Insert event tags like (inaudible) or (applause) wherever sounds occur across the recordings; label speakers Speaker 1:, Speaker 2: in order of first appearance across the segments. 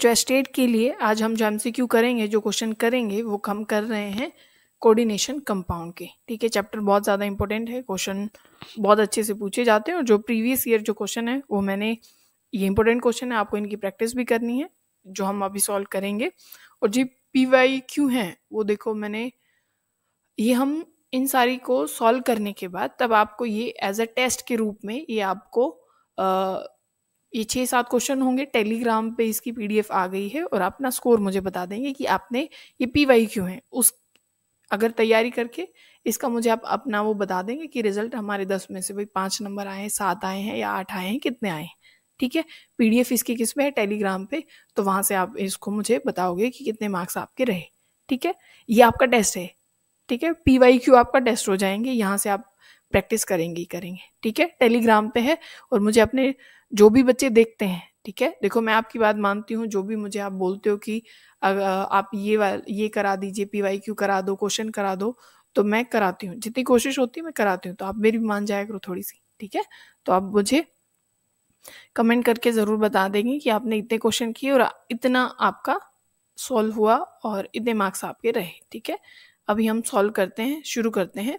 Speaker 1: Trace add के लिए आज हम जो एम करेंगे जो क्वेश्चन करेंगे वो हम कर रहे हैं कोऑर्डिनेशन कंपाउंड के ठीक है चैप्टर बहुत ज़्यादा इंपॉर्टेंट है क्वेश्चन बहुत अच्छे से पूछे जाते हैं और जो प्रीवियस ईयर जो क्वेश्चन है वो मैंने ये इंपॉर्टेंट क्वेश्चन है आपको इनकी प्रैक्टिस भी करनी है जो हम अभी सॉल्व करेंगे और जी पी वाई क्यू हैं वो देखो मैंने ये हम इन सारी को सॉल्व करने के बाद तब आपको ये एज अ टेस्ट के रूप में ये आपको आ, ये छः सात क्वेश्चन होंगे टेलीग्राम पे इसकी पीडीएफ आ गई है और अपना स्कोर मुझे बता देंगे कि आपने ये पी वाई क्यों है उस अगर तैयारी करके इसका मुझे आप अपना वो बता देंगे कि रिजल्ट हमारे दस में से भाई पाँच नंबर आए हैं सात आए हैं या आठ आए हैं कितने आए हैं ठीक है पीडीएफ इसकी किस में है टेलीग्राम पे तो वहाँ से आप इसको मुझे बताओगे कि कितने मार्क्स आपके रहे ठीक है ये आपका टेस्ट है ठीक है पी वाई क्यू आपका टेस्ट हो जाएंगे यहाँ से आप प्रैक्टिस करेंगे ही करेंगे ठीक है टेलीग्राम पे है और मुझे अपने जो भी बच्चे देखते हैं ठीक है देखो मैं आपकी बात मानती हूँ जो भी मुझे आप बोलते हो कि आप ये ये करा दीजिए पीवाई क्यू करा दो क्वेश्चन करा दो तो मैं कराती हूँ जितनी कोशिश होती है मैं कराती हूँ तो आप मेरी मान जाया करो थोड़ी सी ठीक है तो आप मुझे कमेंट करके ज़रूर बता देंगे कि आपने इतने क्वेश्चन किए और इतना आपका सॉल्व हुआ और इतने मार्क्स आपके रहे ठीक है अभी हम सॉल्व करते हैं शुरू करते हैं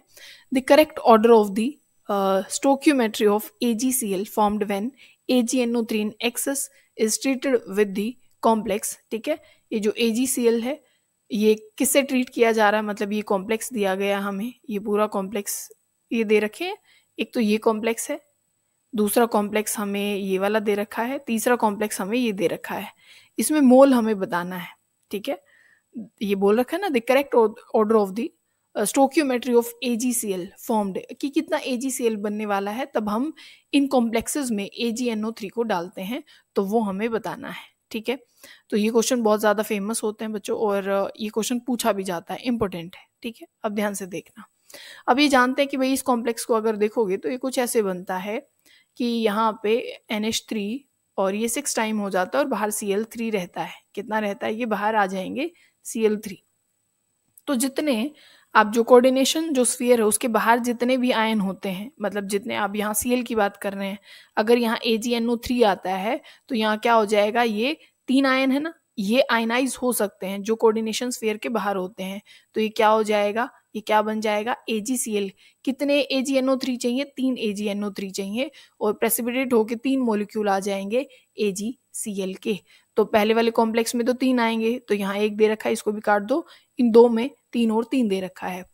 Speaker 1: the correct order of the stoichiometry of A G C L formed when AgNO3 in excess is treated with the complex ठीक है ये जो AgCl है ये किससे ट्रीट किया जा रहा है मतलब ये कॉम्प्लेक्स दिया गया हमें ये पूरा कॉम्प्लेक्स ये दे रखे हैं एक तो ये कॉम्प्लेक्स है दूसरा कॉम्प्लेक्स हमें ये वाला दे रखा है तीसरा कॉम्प्लेक्स हमें ये दे रखा है इसमें मोल हमें बताना है ठीक है ये बोल रखा है ना the correct order of the stoichiometry of A formed कि कितना ए बनने वाला है तब हम इन कॉम्प्लेक्सेस में ए को डालते हैं तो वो हमें बताना है ठीक है तो ये क्वेश्चन बहुत ज़्यादा फेमस होते हैं बच्चों और ये क्वेश्चन पूछा भी जाता है इंपॉर्टेंट है ठीक है अब ध्यान से देखना अब ये जानते हैं कि भाई इस कॉम्प्लेक्स को अगर देखोगे तो ये कुछ ऐसे बनता है कि यहाँ पे एन एच थ्री और ये सिक्स टाइम हो जाता है और बाहर सी एल थ्री रहता है कितना रहता है ये बाहर आ जाएंगे सी एल थ्री तो जितने आप जो कोऑर्डिनेशन जो स्फीयर है उसके बाहर जितने भी आयन होते हैं मतलब जितने आप यहाँ सी की बात कर रहे हैं अगर यहाँ ए जी एन ओ थ्री आता है तो यहाँ क्या हो जाएगा ये तीन आयन है ना ये आयनाइज हो सकते हैं जो कोऑर्डिनेशन स्फीयर के बाहर होते हैं तो ये क्या हो जाएगा ये क्या बन जाएगा ए कितने ए थ्री चाहिए तीन ए थ्री चाहिए और प्रेसिपिटेट होकर तीन मोलिक्यूल आ जाएंगे ए के तो पहले वाले कॉम्प्लेक्स में तो तीन आएंगे तो यहाँ एक दे रखा है इसको भी काट दो इन दो में तीन और तीन दे रखा है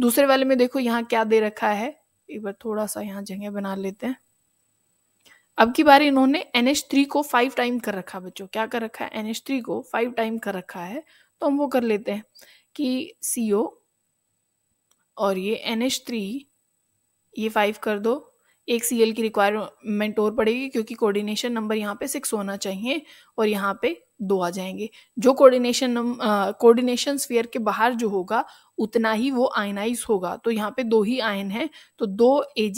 Speaker 1: दूसरे वाले में देखो यहाँ क्या दे रखा है एक बार थोड़ा सा यहाँ जगह बना लेते हैं अब की बार इन्होंने एन एच थ्री को फाइव टाइम कर रखा है बच्चों क्या कर रखा है एन एच थ्री को फाइव टाइम कर रखा है तो हम वो कर लेते हैं कि सी ओ और ये एन एच थ्री ये फाइव कर दो एक सी एल की रिक्वायरमेंट और पड़ेगी क्योंकि कोऑर्डिनेशन नंबर यहाँ पे सिक्स होना चाहिए और यहाँ पे दो आ जाएंगे जो कोऑर्डिनेशन कोऑर्डिनेशन स्फीयर के बाहर जो होगा उतना ही वो आयनाइज होगा तो यहाँ पे दो ही आयन है तो दो ए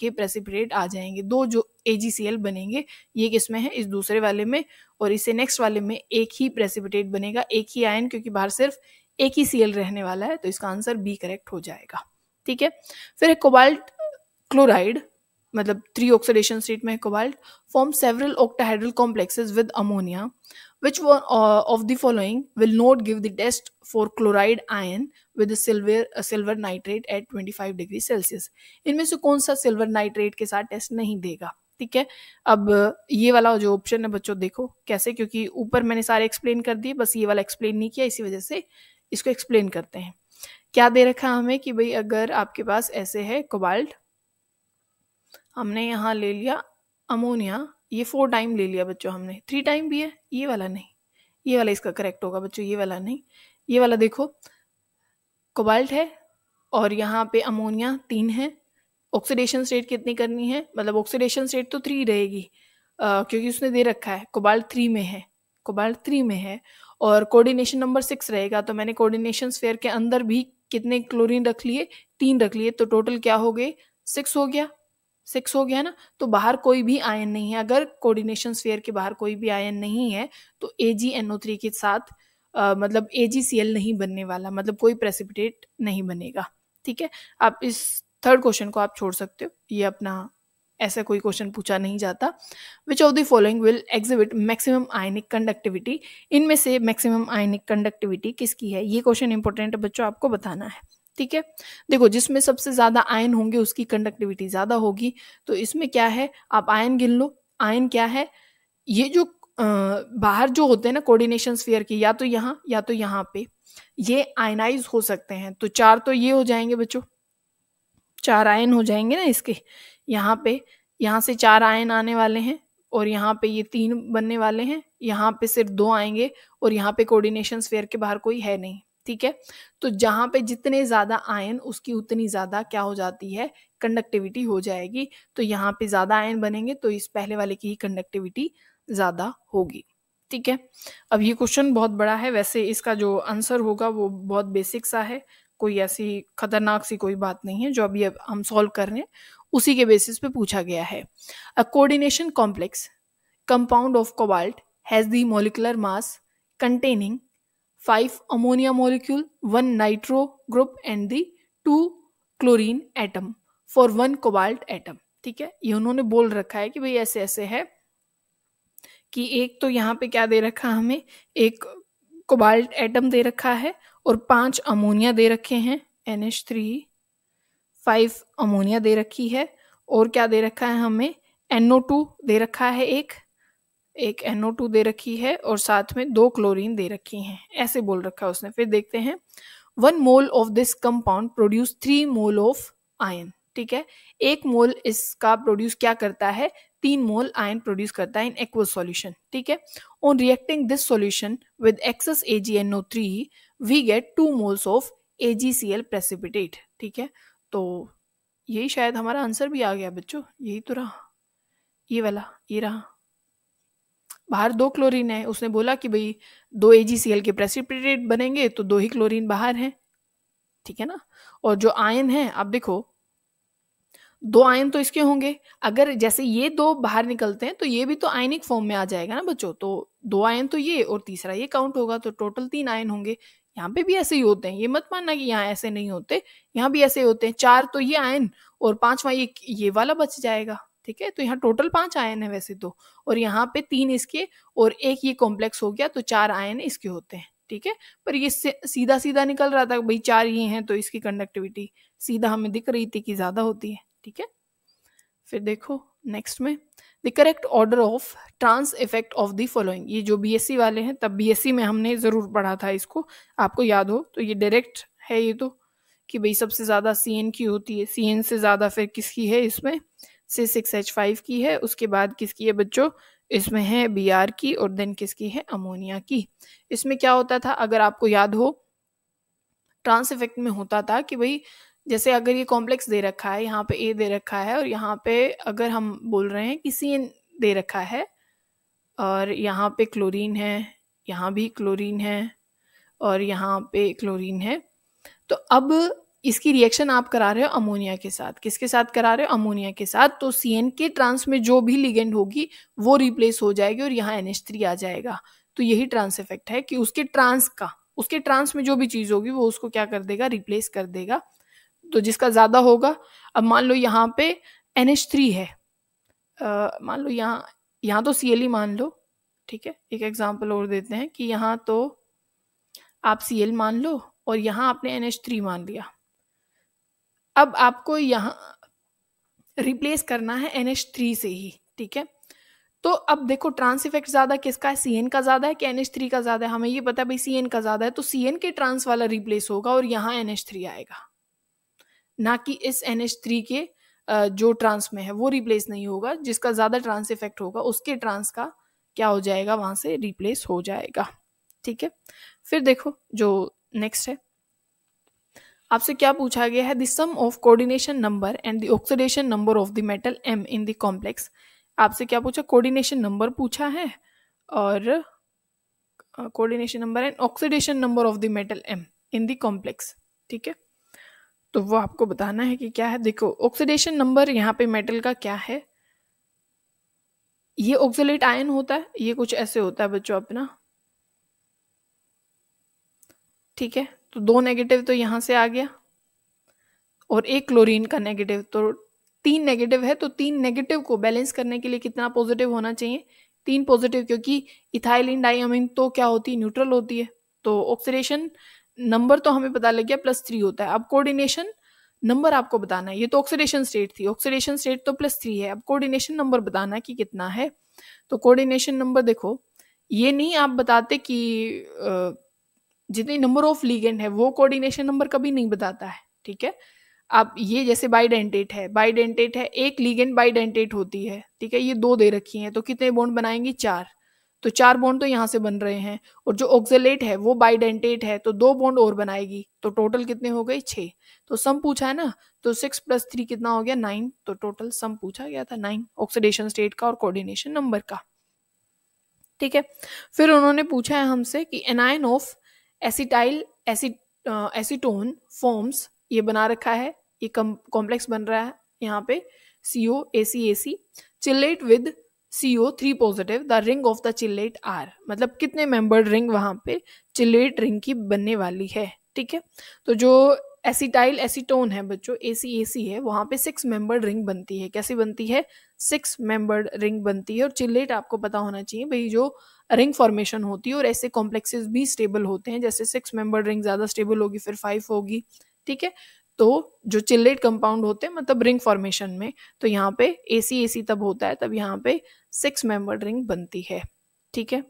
Speaker 1: के प्रेसिपिटेट आ जाएंगे दो जो ए बनेंगे ये किसमें है इस दूसरे वाले में और इसे नेक्स्ट वाले में एक ही प्रेसिपिटेट बनेगा एक ही आयन क्योंकि बाहर सिर्फ एक ही सीएल रहने वाला है तो इसका आंसर बी करेक्ट हो जाएगा ठीक है फिर एक कोबाल्ट क्लोराइड मतलब थ्री ऑक्सीडेशन स्टेट में cobalt form several octahedral complexes with ammonia Which one uh, of the following will not give the test for chloride ion with the silver uh, silver nitrate at 25 degree Celsius इनमें se kaun sa silver nitrate ke sath test nahi dega ठीक है अब ये वाला जो option है बच्चों देखो कैसे क्योंकि ऊपर मैंने सारे एक्सप्लेन कर दिए बस ये वाला एक्सप्लेन नहीं किया इसी वजह से इसको एक्सप्लेन करते हैं क्या दे रखा है हमें कि भाई अगर आपके पास ऐसे है कोबाल्ट हमने यहाँ ले लिया अमोनिया ये फोर टाइम ले लिया बच्चों हमने थ्री टाइम भी है ये वाला नहीं ये वाला इसका करेक्ट होगा बच्चों ये वाला नहीं ये वाला देखो कोबाल्ट है और यहाँ पे अमोनिया तीन है ऑक्सीडेशन स्टेट कितनी करनी है मतलब ऑक्सीडेशन स्टेट तो थ्री रहेगी क्योंकि उसने दे रखा है कोबाल्ट थ्री में है कोबाल्ट थ्री में है और कोऑर्डिनेशन नंबर सिक्स रहेगा तो मैंने कोऑर्डिनेशन स्फेयर के अंदर भी कितने क्लोरीन रख लिए तीन रख लिए तो टोटल क्या हो गए सिक्स हो गया सिक्स हो गया ना तो बाहर कोई भी आयन नहीं है अगर कोऑर्डिनेशन स्फीयर के बाहर कोई भी आयन नहीं है तो ए जी एन ओ थ्री के साथ आ, मतलब ए जी सी एल नहीं बनने वाला मतलब कोई प्रेसिपिटेट नहीं बनेगा ठीक है आप इस थर्ड क्वेश्चन को आप छोड़ सकते हो ये अपना ऐसा कोई क्वेश्चन पूछा नहीं जाता which of the following will exhibit maximum ionic conductivity इनमें से मैक्सिमम आयनिक कंडक्टिविटी किसकी है ये क्वेश्चन इंपॉर्टेंट है बच्चों आपको बताना है ठीक है देखो जिसमें सबसे ज्यादा आयन होंगे उसकी कंडक्टिविटी ज्यादा होगी तो इसमें क्या है आप आयन गिन लो आयन क्या है ये जो आ, बाहर जो होते हैं ना कोऑर्डिनेशन स्फीयर के या तो यहाँ या तो यहाँ पे ये आयनाइज हो सकते हैं तो चार तो ये हो जाएंगे बच्चों चार आयन हो जाएंगे ना इसके यहाँ पे यहाँ से चार आयन आने वाले हैं और यहाँ पे ये तीन बनने वाले हैं यहाँ पे सिर्फ दो आएंगे और यहाँ पे कोऑर्डिनेशन स्फीयर के बाहर कोई है नहीं ठीक है तो जहाँ पे जितने ज़्यादा आयन उसकी उतनी ज़्यादा क्या हो जाती है कंडक्टिविटी हो जाएगी तो यहाँ पे ज़्यादा आयन बनेंगे तो इस पहले वाले की ही कंडक्टिविटी ज़्यादा होगी ठीक है अब ये क्वेश्चन बहुत बड़ा है वैसे इसका जो आंसर होगा वो बहुत बेसिक सा है कोई ऐसी खतरनाक सी कोई बात नहीं है जो अभी अब हम सॉल्व कर रहे हैं उसी के बेसिस पे पूछा गया है a coordination complex compound of cobalt has the molecular mass containing five ammonia molecule one nitro group and the two chlorine atom for one cobalt atom ठीक है ये उन्होंने बोल रखा है कि भाई ऐसे ऐसे है कि एक तो यहाँ पे क्या दे रखा हमें एक कोबाल्ट एटम दे रखा है और पांच अमोनिया दे रखे हैं N H three five ammonia दे रखी है और क्या दे रखा है हमें एनओ टू दे रखा है एक एक NO2 दे रखी है और साथ में दो क्लोरीन दे रखी हैं ऐसे बोल रखा है उसने फिर देखते हैं one mole of this compound produce three mole of ion ठीक है एक मोल इसका प्रोड्यूस क्या करता है तीन मोल आयन प्रोड्यूस करता है इन एक्व सॉल्यूशन ठीक है on reacting this solution with excess three we get two moles of L precipitate ठीक है तो यही शायद हमारा आंसर भी आ गया बच्चों यही तो रहा ये वाला ये रहा बाहर दो क्लोरीन है उसने बोला कि भाई दो ए के प्रेसिपिटेट बनेंगे तो दो ही क्लोरीन बाहर हैं ठीक है ना और जो आयन है आप देखो दो आयन तो इसके होंगे अगर जैसे ये दो बाहर निकलते हैं तो ये भी तो आयनिक फॉर्म में आ जाएगा ना बच्चों तो दो आयन तो ये और तीसरा ये काउंट होगा तो टोटल तीन आयन होंगे यहाँ पे भी ऐसे ही होते हैं ये मत मानना कि यहाँ ऐसे नहीं होते यहाँ भी ऐसे होते हैं चार तो ये आयन और पांचवा ये ये वाला बच जाएगा ठीक है तो यहाँ टोटल पांच आयन है वैसे तो और यहाँ पे तीन इसके और एक ये कॉम्प्लेक्स हो गया तो चार आयन इसके होते हैं ठीक है पर ये सीधा सीधा निकल रहा था भाई चार ये हैं तो इसकी कंडक्टिविटी सीधा हमें दिख रही थी कि ज़्यादा होती है ठीक है फिर देखो नेक्स्ट में the correct order of trans effect of the following ये जो बी वाले हैं तब बी में हमने ज़रूर पढ़ा था इसको आपको याद हो तो ये डायरेक्ट है ये तो कि भाई सबसे ज़्यादा सी एन की होती है सी एन से ज़्यादा फिर किसकी है इसमें से सिक्स एच फाइव की है उसके बाद किसकी है बच्चों इसमें है बी आर की और देन किसकी है अमोनिया की इसमें क्या होता था अगर आपको याद हो ट्रांस इफेक्ट में होता था कि भाई जैसे अगर ये कॉम्प्लेक्स दे रखा है यहाँ पे ए दे रखा है और यहाँ पे अगर हम बोल रहे हैं कि सी एन दे रखा है और यहाँ पे क्लोरीन है यहाँ भी क्लोरीन है और यहाँ पे क्लोरीन है तो अब इसकी रिएक्शन आप करा रहे हो अमोनिया के साथ किसके साथ करा रहे हो अमोनिया के साथ तो सी एन के ट्रांस में जो भी लिगेंड होगी वो रिप्लेस हो जाएगी और यहाँ एनएच थ्री आ जाएगा तो यही ट्रांस इफेक्ट है कि उसके ट्रांस का उसके ट्रांस में जो भी चीज़ होगी वो उसको क्या कर देगा रिप्लेस कर देगा तो जिसका ज़्यादा होगा अब मान लो यहाँ पे एन एच थ्री है मान लो यहाँ यहाँ तो सी एल ई मान लो ठीक है एक एग्जाम्पल और देते हैं कि यहाँ तो आप सी एल e मान लो और यहाँ आपने एन एच थ्री मान लिया अब आपको यहाँ रिप्लेस करना है एन थ्री से ही ठीक है तो अब देखो ट्रांस इफेक्ट ज़्यादा किसका है सी एन का ज़्यादा है कि एन एच थ्री का ज़्यादा है हमें ये पता है भाई सी एन का ज़्यादा है तो सी एन के ट्रांस वाला रिप्लेस होगा और यहाँ एन एच थ्री आएगा ना कि इस एन एच थ्री के जो ट्रांस में है वो रिप्लेस नहीं होगा जिसका ज़्यादा ट्रांस इफेक्ट होगा उसके ट्रांस का क्या हो जाएगा वहाँ से रिप्लेस हो जाएगा ठीक है फिर देखो जो नेक्स्ट है आपसे क्या पूछा गया है the sum of coordination number and the oxidation number of the metal M in the complex आपसे क्या पूछा कोऑर्डिनेशन नंबर पूछा है और coordination number and oxidation number of the metal M in the complex ठीक है तो वो आपको बताना है कि क्या है देखो ऑक्सीडेशन नंबर यहाँ पे मेटल का क्या है ये ऑक्सलेट आयन होता है ये कुछ ऐसे होता है बच्चों अपना ठीक है तो दो नेगेटिव तो यहाँ से आ गया और एक क्लोरीन का नेगेटिव तो तीन नेगेटिव है तो तीन नेगेटिव को बैलेंस करने के लिए कितना पॉजिटिव होना चाहिए तीन पॉजिटिव क्योंकि इथाइलिन डाइमिन तो क्या होती है न्यूट्रल होती है तो ऑक्सीडेशन नंबर तो हमें पता लग गया प्लस थ्री होता है अब कोऑर्डिनेशन नंबर आपको बताना है ये तो ऑक्सीडेशन स्टेट थी ऑक्सीडेशन स्टेट तो प्लस थ्री है अब कोऑर्डिनेशन नंबर बताना कि कितना है तो कोऑर्डिनेशन नंबर देखो ये नहीं आप बताते कि जितनी नंबर ऑफ लीगेंड है वो कोऑर्डिनेशन नंबर कभी नहीं बताता है ठीक है अब ये जैसे बाइडेंटेट है बाइडेंटेट है एक लीगेंड बाइडेंटेट होती है ठीक है ये दो दे रखी हैं तो कितने बॉन्ड बनाएंगी चार तो चार बॉन्ड तो यहाँ से बन रहे हैं और जो ऑक्जेलेट है वो बाइडेंटेट है तो दो बॉन्ड और बनाएगी तो टोटल कितने हो गए छः तो सम पूछा है ना तो सिक्स प्लस थ्री कितना हो गया नाइन तो टोटल सम पूछा गया था नाइन ऑक्सीडेशन स्टेट का और कोऑर्डिनेशन नंबर का ठीक है फिर उन्होंने पूछा है हमसे कि anion of acetyl acid acetone forms ये बना रखा है ये कॉम्प्लेक्स बन रहा है यहाँ पे C O A C A C chelate with C O three positive the ring of the chelate are मतलब कितने मेंबर्ड रिंग वहाँ पे चिल्लेट रिंग की बनने वाली है ठीक है तो जो एसीटाइल एसीटोन है बच्चों ए सी ए सी है वहाँ पे सिक्स मेंबर्ड रिंग बनती है कैसी बनती है सिक्स मेंबर्ड रिंग बनती है और चिल्लेट आपको पता होना चाहिए भाई जो रिंग फॉर्मेशन होती है और ऐसे कॉम्प्लेक्सेस भी स्टेबल होते हैं जैसे सिक्स मेंबर्ड रिंग ज़्यादा स्टेबल होगी फिर फाइव होगी ठीक है तो जो चिल्लेट कंपाउंड होते हैं मतलब रिंग फॉर्मेशन में तो यहाँ पे ए सी ए सी तब होता है तब यहाँ पे सिक्स मेंबर्ड रिंग बनती है ठीक है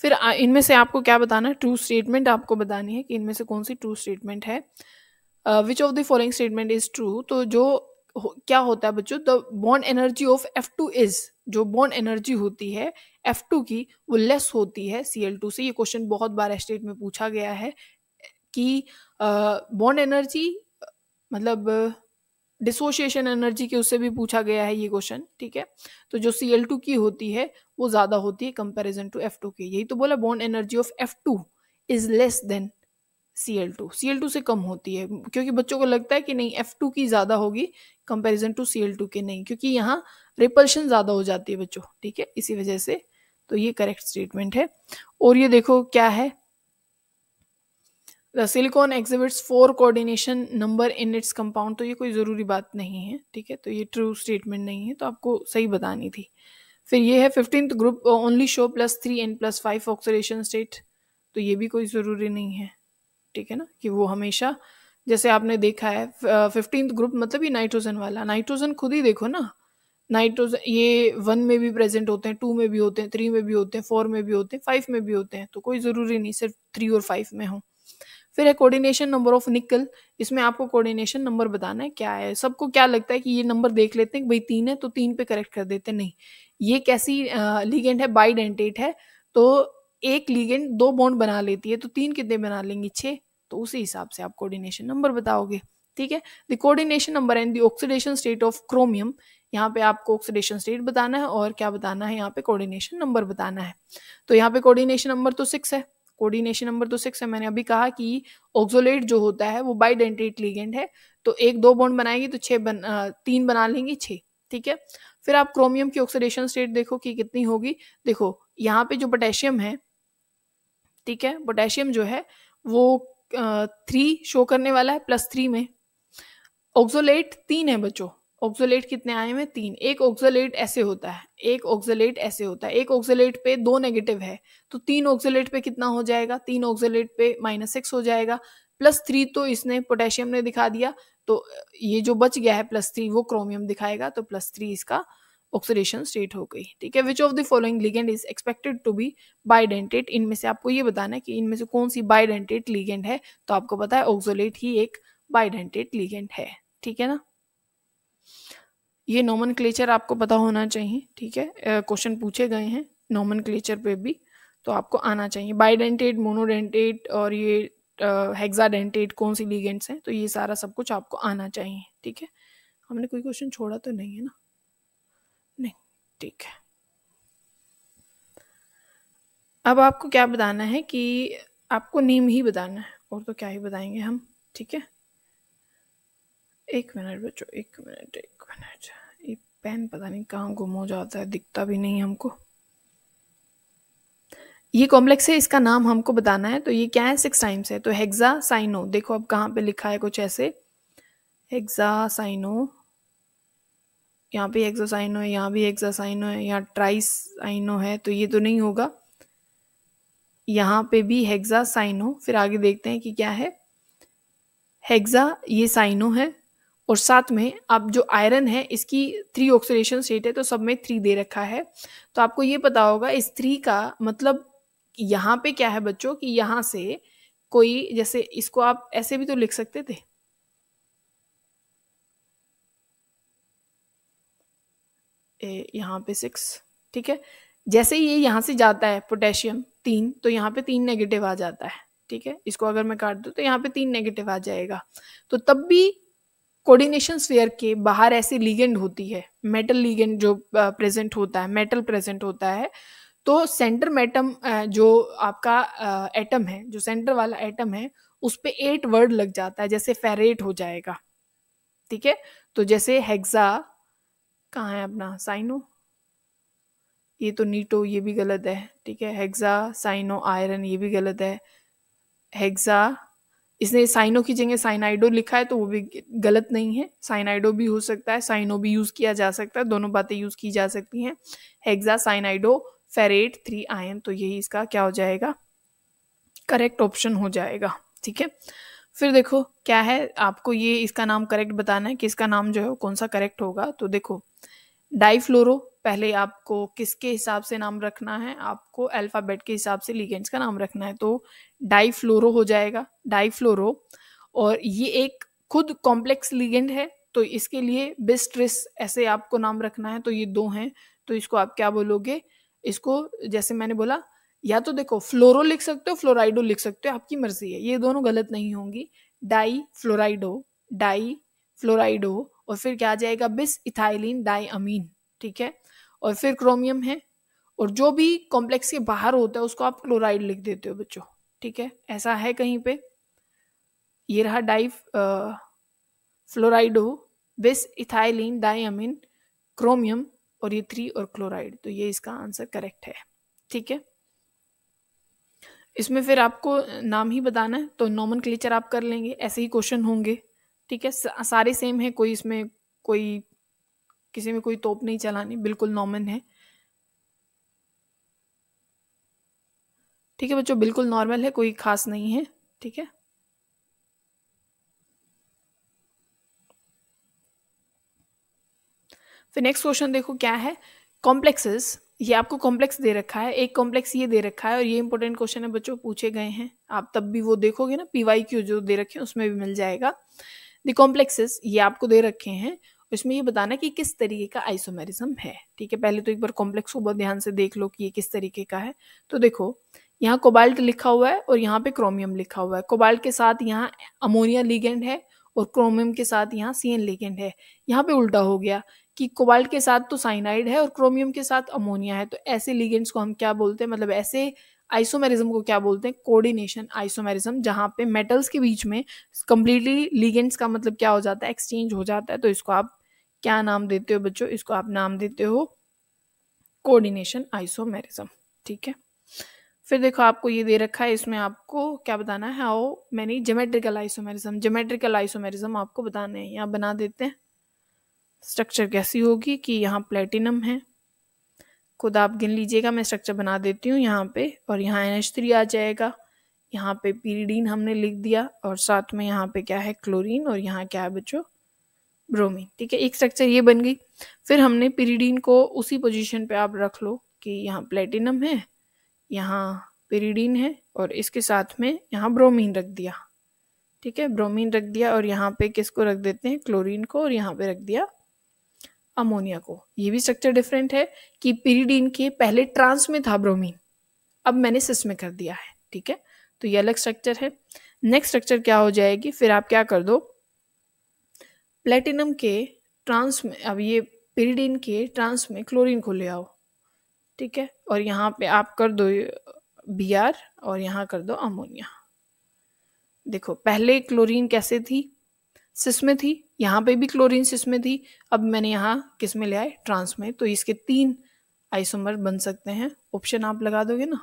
Speaker 1: फिर इनमें से आपको क्या बताना है ट्रू स्टेटमेंट आपको बतानी है कि इनमें से कौन सी ट्रू स्टेटमेंट है which of the following statement is true तो जो हो, क्या होता है बच्चों the bond energy of F two is जो बॉन्ड एनर्जी होती है एफ टू की वो लेस होती है सी एल टू से ये क्वेश्चन बहुत बार एस्टेट में पूछा गया है कि बॉन्ड uh, एनर्जी मतलब डिसोशिएशन एनर्जी के उससे भी पूछा गया है ये क्वेश्चन ठीक है तो जो सी एल टू की होती है वो ज़्यादा होती है कंपेरिजन टू एफ टू की यही तो बोला bond energy of F two is less than C L two C L two से कम होती है क्योंकि बच्चों को लगता है कि नहीं एफ टू की ज़्यादा होगी comparison to C L two के नहीं क्योंकि यहाँ रिपल्शन ज़्यादा हो जाती है बच्चों ठीक है इसी वजह से तो ये करेक्ट स्टेटमेंट है और ये देखो क्या है the silicon exhibits four coordination number in its compound तो ये कोई ज़रूरी बात नहीं है ठीक है तो ये ट्रू स्टेटमेंट नहीं है तो आपको सही बतानी थी फिर ये है fifteenth group only show plus three and plus five oxidation state तो ये भी कोई ज़रूरी नहीं है ठीक है ना कि वो हमेशा जैसे आपने देखा है फिफ्टींथ ग्रुप uh, मतलब ये नाइट्रोजन वाला नाइट्रोजन खुद ही देखो ना नाइट्रोजन ये वन में भी प्रेजेंट होते हैं टू में भी होते हैं थ्री में भी होते हैं फोर में भी होते हैं फाइव में भी होते हैं तो कोई ज़रूरी नहीं सिर्फ थ्री और फाइव में हो फिर है कोऑर्डिनेशन नंबर ऑफ निकल इसमें आपको कोऑर्डिनेशन नंबर बताना है क्या है सबको क्या लगता है कि ये नंबर देख लेते हैं भाई तीन है तो तीन पे करेक्ट कर देते नहीं ये कैसी लीगेंट है बाइडेंटेट है तो एक लीगेंट दो बॉन्ड बना लेती है तो तीन कितने बना लेंगी छः तो उसी हिसाब से आप कोऑर्डिनेशन नंबर बताओगे ठीक है the coordination number and the oxidation state of chromium यहाँ पे आपको ऑक्सीडेशन स्टेट बताना है और क्या बताना है यहाँ पे कोऑर्डिनेशन नंबर बताना है तो यहाँ पे कोऑर्डिनेशन नंबर तो सिक्स है कोऑर्डिनेशन नंबर तो सिक्स है मैंने अभी कहा कि ऑक्सोलेट जो होता है वो बाइडेंटेट लिगेंड है तो एक दो बॉन्ड बनाएगी तो छः बन तीन बना लेंगे छः ठीक है फिर आप क्रोमियम की ऑक्सीडेशन स्टेट देखो कि कितनी होगी देखो यहाँ पे जो पोटेशियम है ठीक है पोटेशियम जो है वो थ्री शो करने वाला है प्लस थ्री में ऑक्सोलेट तीन है बच्चों ऑक्सोलेट कितने आए हुए तीन एक ऑक्सोलेट ऐसे होता है एक ऑक्सोलेट ऐसे होता है एक ऑक्सोलेट पे दो नेगेटिव है तो तीन ऑक्सोलेट पे कितना हो जाएगा तीन ऑक्सोलेट पे माइनस सिक्स हो जाएगा प्लस थ्री तो इसने पोटेशियम ने दिखा दिया तो ये जो बच गया है प्लस थ्री वो क्रोमियम दिखाएगा तो प्लस थ्री इसका ऑक्सीडेशन स्टेट हो गई ठीक है which of the following ligand is expected to be bidentate इनमें से आपको ये बताना है कि इनमें से कौन सी बाइडेंटेट लिगेंड है तो आपको पता है ऑक्सोलेट ही एक बाइडेंटेट लिगेंड है ठीक है ना ये नोमन आपको पता होना चाहिए ठीक है क्वेश्चन पूछे गए हैं नोमन पे भी तो आपको आना चाहिए बाइडेंटेड मोनोडेंटेड और ये हेक्साडेंटेट कौन सी लीगेंट्स हैं तो ये सारा सब कुछ आपको आना चाहिए ठीक है हमने कोई क्वेश्चन छोड़ा तो नहीं है ना नहीं ठीक है अब आपको क्या बताना है कि आपको नेम ही बताना है और तो क्या ही बताएंगे हम ठीक है एक मिनट बचो एक मिनट एक मिनट ये पेन पता नहीं कहाँ गुम हो जाता है दिखता भी नहीं हमको ये कॉम्प्लेक्स है इसका नाम हमको बताना है तो ये क्या है सिक्स टाइम्स है तो हेक्सा साइनो देखो अब कहाँ पे लिखा है कुछ ऐसे हेक्सा साइनो यहाँ पे हेक्सा साइनो है यहाँ भी हेक्सा साइनो है यहाँ ट्राइस साइनो है तो ये तो नहीं होगा यहाँ पे भी हेक्सा साइनो फिर आगे देखते हैं कि क्या है हेक्सा ये साइनो है और साथ में आप जो आयरन है इसकी थ्री ऑक्सीडेशन स्टेट है तो सब में थ्री दे रखा है तो आपको ये पता होगा इस थ्री का मतलब यहाँ पे क्या है बच्चों कि यहाँ से कोई जैसे इसको आप ऐसे भी तो लिख सकते थे यहाँ पे सिक्स ठीक है जैसे ये यह यहाँ से जाता है पोटेशियम तीन तो यहाँ पे तीन नेगेटिव आ जाता है ठीक है इसको अगर मैं काट दूँ तो यहाँ पे तीन नेगेटिव आ जाएगा तो तब भी कोऑर्डिनेशन स्फीयर के बाहर ऐसी लीगेंड होती है मेटल लीगेंड जो प्रेजेंट होता है मेटल प्रेजेंट होता है तो सेंटर मेटम जो आपका एटम है जो सेंटर वाला एटम है उस पर एट वर्ड लग जाता है जैसे फेरेट हो जाएगा ठीक है तो जैसे हेक्सा कहाँ है अपना साइनो ये तो नीटो ये भी गलत है ठीक है हेक्सा साइनो आयरन ये भी गलत है हेक्सा इसने साइनो की जगह साइनाइडो लिखा है तो वो भी गलत नहीं है साइनाइडो भी हो सकता है साइनो भी यूज़ किया जा सकता है दोनों बातें यूज़ की जा सकती हैं hexa cyanido ferrate three ion तो यही इसका क्या हो जाएगा करेक्ट ऑप्शन हो जाएगा ठीक है फिर देखो क्या है आपको ये इसका नाम करेक्ट बताना है कि इसका नाम जो है कौन सा करेक्ट होगा तो देखो डाइफ्लोरो पहले आपको किसके हिसाब से नाम रखना है आपको अल्फ़ाबेट के हिसाब से लिगेंड्स का नाम रखना है तो डाई फ्लोरो हो जाएगा डाई फ्लोरो और ये एक खुद कॉम्प्लेक्स लिगेंड है तो इसके लिए बिस्ट्रिस ऐसे आपको नाम रखना है तो ये दो हैं तो इसको आप क्या बोलोगे इसको जैसे मैंने बोला या तो देखो फ्लोरो लिख सकते हो फ्लोराइडो लिख सकते हो आपकी मर्जी है ये दोनों गलत नहीं होंगी डाई फ्लोराइडो डाई फ्लोराइडो और फिर क्या आ जाएगा बिस इथाइलिन डाई अमीन ठीक है और फिर क्रोमियम है और जो भी कॉम्प्लेक्स के बाहर होता है उसको आप क्लोराइड लिख देते हो बच्चों ठीक है ऐसा है कहीं पे ये रहा डाइव फ्लोराइडो बिस इथाइलिन डाइमिन क्रोमियम और ये थ्री और क्लोराइड तो ये इसका आंसर करेक्ट है ठीक है इसमें फिर आपको नाम ही बताना है तो नॉमन क्लेचर आप कर लेंगे ऐसे ही क्वेश्चन होंगे ठीक है सारे सेम है कोई इसमें कोई किसी में कोई तोप नहीं चलानी बिल्कुल नॉर्मल है ठीक है बच्चों बिल्कुल नॉर्मल है कोई खास नहीं है ठीक है फिर नेक्स्ट क्वेश्चन देखो क्या है कॉम्प्लेक्सेस ये आपको कॉम्प्लेक्स दे रखा है एक कॉम्प्लेक्स ये दे रखा है और ये इंपॉर्टेंट क्वेश्चन है बच्चों पूछे गए हैं आप तब भी वो देखोगे ना पीवाई क्यू जो दे रखे हैं उसमें भी मिल जाएगा दी कॉम्प्लेक्सेस ये आपको दे रखे हैं उसमें ये बताना कि किस तरीके का आइसोमेरिज्म है ठीक है पहले तो एक बार कॉम्प्लेक्स को बहुत ध्यान से देख लो कि ये किस तरीके का है तो देखो यहाँ कोबाल्ट लिखा हुआ है और यहाँ पे क्रोमियम लिखा हुआ है कोबाल्ट के साथ यहाँ अमोनिया लिगेंड है और क्रोमियम के साथ यहाँ सी एन लिगेंड है यहाँ पे उल्टा हो गया कि कोबाल्ट के साथ तो साइनाइड है और क्रोमियम के साथ अमोनिया है तो ऐसे लिगेंड्स को हम क्या बोलते हैं मतलब ऐसे आइसोमेरिज्म को क्या बोलते हैं कोऑर्डिनेशन आइसोमेरिज्म जहाँ पे मेटल्स के बीच में कंप्लीटली लिगेंड्स का मतलब क्या हो जाता है एक्सचेंज हो जाता है तो इसको आप क्या नाम देते हो बच्चों इसको आप नाम देते हो कोऑर्डिनेशन आइसोमेरिज्म ठीक है फिर देखो आपको ये दे रखा है इसमें आपको क्या बताना है how many geometrical isomerism geometrical isomerism आपको बताने है यहाँ बना देते हैं स्ट्रक्चर कैसी होगी कि यहाँ प्लेटिनम है खुद आप गिन लीजिएगा मैं स्ट्रक्चर बना देती हूँ यहाँ पे और यहाँ एन एच थ्री आ जाएगा यहाँ पे पीरीडीन हमने लिख दिया और साथ में यहाँ पे क्या है क्लोरीन और यहाँ क्या है बच्चों ब्रोमीन ठीक है एक स्ट्रक्चर ये बन गई फिर हमने पिरीडीन को उसी पोजीशन पे आप रख लो कि यहाँ प्लेटिनम है यहाँ पिरीडीन है और इसके साथ में यहाँ ब्रोमीन रख दिया ठीक है ब्रोमीन रख दिया और यहाँ पे किसको रख देते हैं क्लोरीन को और यहाँ पे रख दिया अमोनिया को ये भी स्ट्रक्चर डिफरेंट है कि पिरीडीन के पहले ट्रांस में था ब्रोमीन अब मैंने सिस में कर दिया है ठीक है तो ये अलग स्ट्रक्चर है नेक्स्ट स्ट्रक्चर क्या हो जाएगी फिर आप क्या कर दो प्लेटिनम के ट्रांस में अब ये पिरीडीन के ट्रांस में क्लोरीन को ले आओ ठीक है और यहाँ पे आप कर दो बी आर और यहाँ कर दो अमोनिया देखो पहले क्लोरीन कैसे थी सिस में थी यहाँ पे भी क्लोरीन सिस में थी अब मैंने यहाँ किस में ले आए ट्रांस में तो इसके तीन आइसोमर बन सकते हैं ऑप्शन आप लगा दोगे ना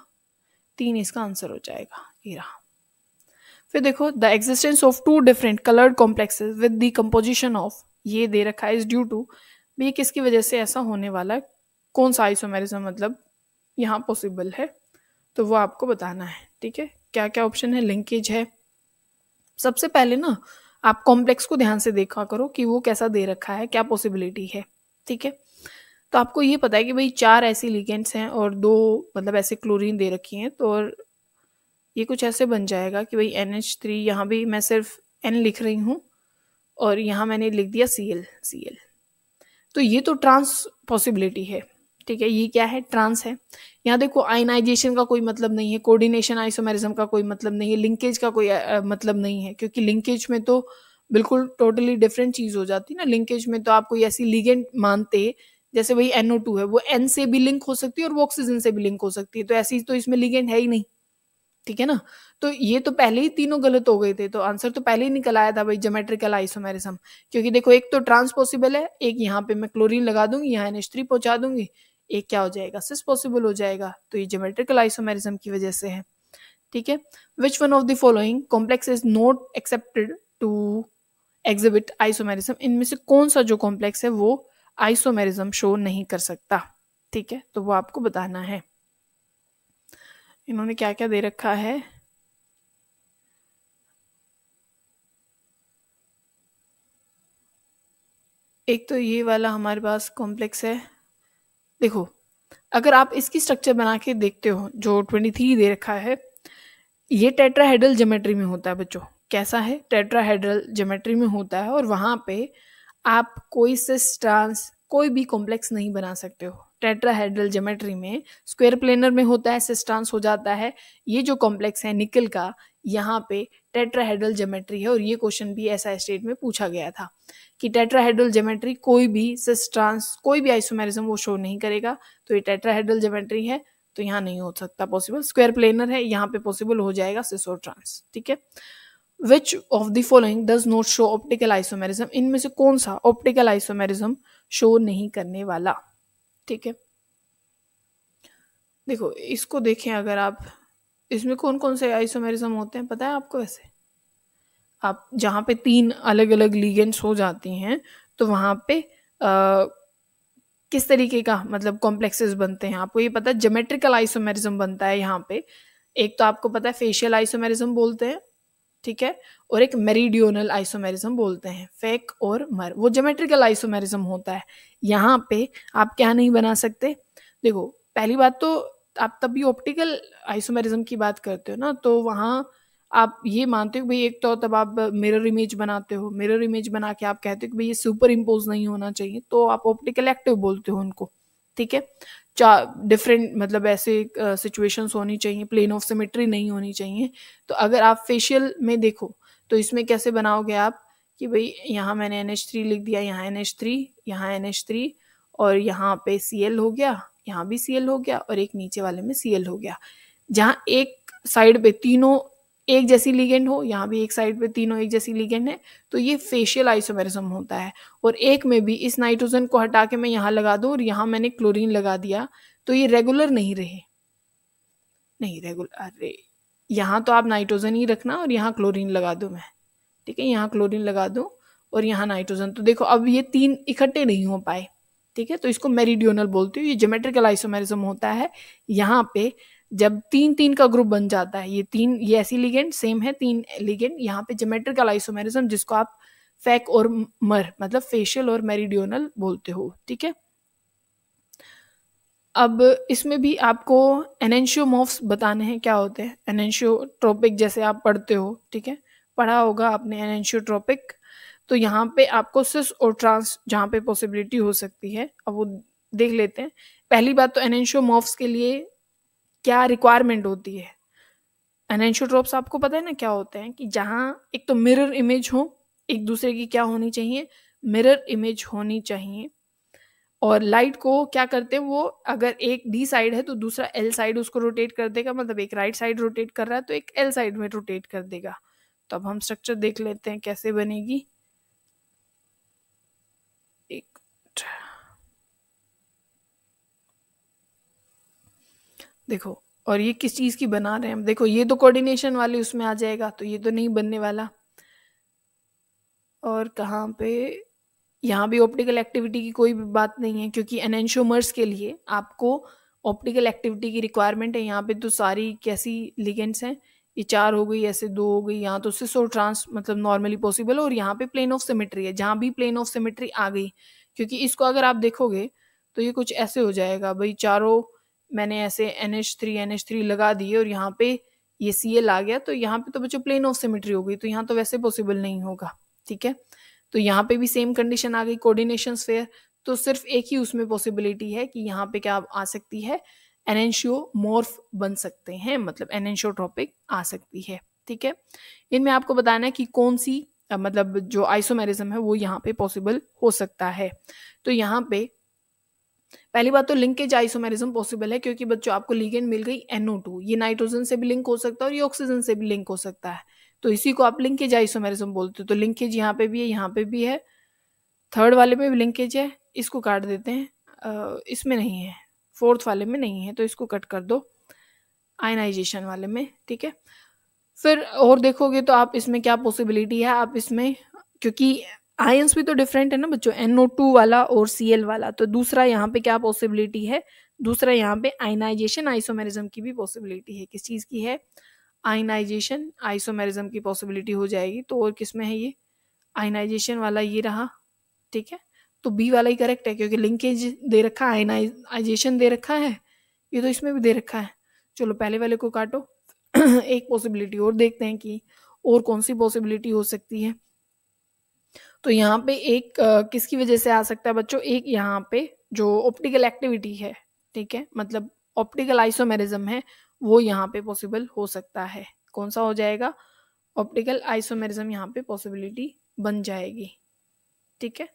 Speaker 1: तीन इसका आंसर हो जाएगा ये रहा फिर देखो the existence of two different coloured complexes with the composition of ये दे रखा है इज ड्यू टू भी किसकी वजह से ऐसा होने वाला है कौन सा आइसोमेरिज्म मतलब यहाँ पॉसिबल है तो वो आपको बताना है ठीक है क्या क्या ऑप्शन है लिंकेज है सबसे पहले ना आप कॉम्प्लेक्स को ध्यान से देखा करो कि वो कैसा दे रखा है क्या पॉसिबिलिटी है ठीक है तो आपको ये पता है कि भाई चार ऐसी लिगेंड्स हैं और दो मतलब ऐसे क्लोरीन दे रखी हैं तो और ये कुछ ऐसे बन जाएगा कि भाई एन एच थ्री यहाँ भी मैं सिर्फ एन लिख रही हूँ और यहाँ मैंने लिख दिया सी एल सी एल तो ये तो ट्रांस पॉसिबिलिटी है ठीक है ये क्या है ट्रांस है यहाँ देखो आयनाइजेशन का कोई मतलब नहीं है कोऑर्डिनेशन आइसोमेरिज्म का कोई मतलब नहीं है लिंकेज का कोई मतलब नहीं है क्योंकि लिंकेज में तो बिल्कुल टोटली डिफरेंट चीज़ हो जाती है ना लिंकेज में तो आप कोई ऐसी लिगेंड मानते जैसे वही एनओ टू है वो एन से भी लिंक हो सकती है और वो ऑक्सीजन से भी लिंक हो सकती है तो ऐसी तो इसमें लिगेंड है ही नहीं ठीक है ना तो ये तो पहले ही तीनों गलत हो गए थे तो आंसर तो पहले ही निकल आया था भाई जोमेट्रिकल आइसोमेरिज्म क्योंकि देखो एक तो ट्रांस पॉसिबल है एक यहाँ पे मैं क्लोरीन लगा दूंगी यहाँ एन थ्री पहुंचा दूंगी एक क्या हो जाएगा सिस पॉसिबल हो जाएगा तो ये जोमेट्रिकल आइसोमेरिज्म की वजह से है ठीक है which one of the following complex is not accepted to exhibit isomerism इनमें से कौन सा जो कॉम्प्लेक्स है वो आइसोमेरिज्म शो नहीं कर सकता ठीक है तो वो आपको बताना है इन्होंने क्या क्या दे रखा है एक तो ये वाला हमारे पास कॉम्प्लेक्स है देखो अगर आप इसकी स्ट्रक्चर बना के देखते हो जो ट्वेंटी थ्री दे रखा है ये टेट्राहेड्रल ज्योमेट्री में होता है बच्चों कैसा है टेट्राहेड्रल ज्योमेट्री में होता है और वहाँ पे आप कोई सिस ट्रांस कोई भी कॉम्प्लेक्स नहीं बना सकते हो टेट्राहेड्रल जोमेट्री में स्क्वायर प्लेनर में होता है सिस्टांस हो जाता है ये जो कॉम्प्लेक्स है निकल का यहाँ पे टेट्राहेड्रल जोमेट्री है और ये क्वेश्चन भी ऐसा स्टेट में पूछा गया था कि टेट्राहेड्रल जोमेट्री कोई भी सिस कोई भी आइसोमेरिज्म वो शो नहीं करेगा तो ये टेट्राहेड्रल जोमेट्री है तो यहाँ नहीं हो सकता पॉसिबल स्क्वायर प्लेनर है यहाँ पे पॉसिबल हो जाएगा सिस ट्रांस ठीक है which of the following does not show optical isomerism इनमें से कौन सा ऑप्टिकल आइसोमेरिज्म शो नहीं करने वाला ठीक है देखो इसको देखें अगर आप इसमें कौन कौन से आइसोमेरिज्म होते हैं पता है आपको वैसे आप जहाँ पे तीन अलग अलग लीगेंट्स हो जाती हैं तो वहाँ पे आ, किस तरीके का मतलब कॉम्प्लेक्सेस बनते हैं आपको ये पता है जोमेट्रिकल आइसोमेरिज्म बनता है यहाँ पे एक तो आपको पता है फेशियल आइसोमेरिज्म बोलते हैं ठीक है और एक मेरीडियोनल आइसोमेरिज्म बोलते हैं फेक और मर वो जोमेट्रिकल आइसोमेरिज्म होता है यहाँ पे आप क्या नहीं बना सकते देखो पहली बात तो आप तब भी ऑप्टिकल आइसोमेरिज्म की बात करते हो ना तो वहाँ आप ये मानते हो भाई एक तो तब आप मिरर इमेज बनाते हो मिरर इमेज बना के आप कहते हो कि भाई ये सुपर इम्पोज नहीं होना चाहिए तो आप ऑप्टिकल एक्टिव बोलते हो उनको ठीक है चार डिफरेंट मतलब ऐसे सिचुएशंस uh, होनी चाहिए प्लेन ऑफ सिमेट्री नहीं होनी चाहिए तो अगर आप फेशियल में देखो तो इसमें कैसे बनाओगे आप कि भाई यहाँ मैंने एन थ्री लिख दिया यहाँ एन एच थ्री यहाँ एन एच थ्री और यहाँ पे सी एल हो गया यहाँ भी सी एल हो गया और एक नीचे वाले में सी एल हो गया जहाँ एक साइड पे तीनों एक जैसी लिगेंड हो यहाँ भी एक साइड पे तीनों एक जैसी लिगेंड है तो ये फेशियल आइसोमेरिज्म होता है और एक में भी इस नाइट्रोजन को हटा के मैं यहाँ लगा दूँ और यहाँ मैंने क्लोरीन लगा दिया तो ये रेगुलर नहीं रहे नहीं रेगुलर अरे यहाँ तो आप नाइट्रोजन ही रखना और यहाँ क्लोरीन लगा दूँ मैं ठीक है यहाँ क्लोरीन लगा दूँ और यहाँ नाइट्रोजन तो देखो अब ये तीन इकट्ठे नहीं हो पाए ठीक है तो इसको मेरिडियोनल बोलती हूँ ये जोमेट्रिकल आइसोमेरिज्म होता है यहाँ पे जब तीन तीन का ग्रुप बन जाता है ये तीन ये ऐसी लिगेंड सेम है तीन लिगेंड यहाँ पे जोमेट्रिकल आइसोमेरिज्म जिसको आप फैक और मर मतलब फेशियल और मेरिडियोनल बोलते हो ठीक है अब इसमें भी आपको एनेंशियोमोफ्स बताने हैं क्या होते हैं एनेंशियोट्रोपिक जैसे आप पढ़ते हो ठीक है पढ़ा होगा आपने एनेंशियोट्रोपिक तो यहाँ पे आपको सिस और ट्रांस जहाँ पे पॉसिबिलिटी हो सकती है अब वो देख लेते हैं पहली बात तो एनेंशियोमोफ्स के लिए क्या रिक्वायरमेंट होती है ड्रॉप्स आपको पता है ना क्या होते हैं कि जहाँ एक तो मिरर इमेज हो एक दूसरे की क्या होनी चाहिए मिरर इमेज होनी चाहिए और लाइट को क्या करते हैं वो अगर एक डी साइड है तो दूसरा एल साइड उसको रोटेट कर देगा मतलब एक राइट साइड रोटेट कर रहा है तो एक एल साइड में रोटेट कर देगा तो अब हम स्ट्रक्चर देख लेते हैं कैसे बनेगी देखो और ये किस चीज़ की बना रहे हैं हम देखो ये तो कोऑर्डिनेशन वाले उसमें आ जाएगा तो ये तो नहीं बनने वाला और कहाँ पे यहाँ भी ऑप्टिकल एक्टिविटी की कोई भी बात नहीं है क्योंकि एनेंशोमर्स के लिए आपको ऑप्टिकल एक्टिविटी की रिक्वायरमेंट है यहाँ पे तो सारी कैसी लिगेंट्स हैं ये चार हो गई ऐसे दो हो गई यहाँ तो सिस और ट्रांस मतलब नॉर्मली पॉसिबल और यहाँ पे प्लेन ऑफ सिमेट्री है जहाँ भी प्लेन ऑफ सिमेट्री आ गई क्योंकि इसको अगर आप देखोगे तो ये कुछ ऐसे हो जाएगा भाई चारों मैंने ऐसे N H three N H three लगा दिए और यहाँ पे ये सी एल आ गया तो यहाँ पे तो बच्चों प्लेन ऑफ सिमेट्री हो गई तो यहाँ तो वैसे पॉसिबल नहीं होगा ठीक है तो यहाँ पे भी सेम कंडीशन आ गई कोऑर्डिनेशन स्फेयर तो सिर्फ एक ही उसमें पॉसिबिलिटी है कि यहाँ पे क्या आ सकती है एनएनशियो मोर्फ बन सकते हैं मतलब एनएनशियो ट्रॉपिक आ सकती है ठीक है इनमें आपको बताना है कि कौन सी मतलब जो आइसोमेरिज्म है वो यहाँ पे पॉसिबल हो सकता है तो यहाँ पे पहली बात तो लिंकेज आइसोमेरिज्म पॉसिबल है क्योंकि बच्चों आपको लिगेंड मिल गई एनओ टू ये नाइट्रोजन से भी लिंक हो सकता है और ये ऑक्सीजन से भी लिंक हो सकता है तो इसी को आप लिंकेज आइसोमेरिज्म बोलते हो तो लिंकेज यहाँ पे भी है यहाँ पे भी है थर्ड वाले में भी लिंकेज है इसको काट देते हैं इसमें नहीं है फोर्थ वाले में नहीं है तो इसको कट कर दो आयनाइजेशन वाले में ठीक है फिर और देखोगे तो आप इसमें क्या पॉसिबिलिटी है आप इसमें क्योंकि आयंस भी तो डिफरेंट है ना बच्चों एनओ टू वाला और सी एल वाला तो दूसरा यहाँ पे क्या पॉसिबिलिटी है दूसरा यहाँ पे आयनाइजेशन आइसोमेरिज्म की भी पॉसिबिलिटी है किस चीज़ की है आयनाइजेशन आइसोमेरिज्म की पॉसिबिलिटी हो जाएगी तो और किस में है ये आयनाइजेशन वाला ये रहा ठीक है तो बी वाला ही करेक्ट है क्योंकि लिंकेज दे रखा है आयनाइजेशन दे रखा है ये तो इसमें भी दे रखा है चलो पहले वाले को काटो (clears throat) एक पॉसिबिलिटी और देखते हैं कि और कौन सी पॉसिबिलिटी हो सकती है तो यहाँ पे एक किसकी वजह से आ सकता है बच्चों एक यहाँ पे जो ऑप्टिकल एक्टिविटी है ठीक है मतलब ऑप्टिकल आइसोमेरिज्म है वो यहाँ पे पॉसिबल हो सकता है कौन सा हो जाएगा ऑप्टिकल आइसोमेरिज्म यहाँ पे पॉसिबिलिटी बन जाएगी ठीक है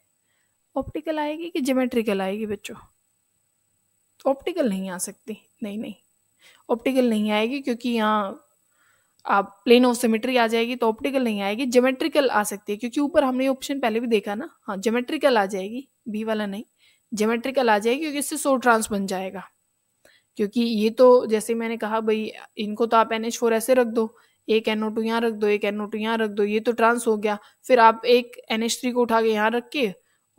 Speaker 1: ऑप्टिकल आएगी कि जोमेट्रिकल आएगी बच्चों ऑप्टिकल नहीं आ सकती नहीं नहीं ऑप्टिकल नहीं आएगी क्योंकि यहाँ आप प्लेन ऑफ सिमेट्री आ जाएगी तो ऑप्टिकल नहीं आएगी जोमेट्रिकल आ सकती है क्योंकि ऊपर हमने ऑप्शन पहले भी देखा ना हाँ जोमेट्रिकल आ जाएगी बी वाला नहीं जोमेट्रिकल आ जाएगी क्योंकि इससे सो ट्रांस बन जाएगा क्योंकि ये तो जैसे मैंने कहा भाई इनको तो आप एन एच फोर ऐसे रख दो एक एन ओ टू यहाँ रख दो एक एन ओ टू यहाँ रख दो ये तो ट्रांस हो गया फिर आप एक एन एच थ्री को उठा के यहाँ रख के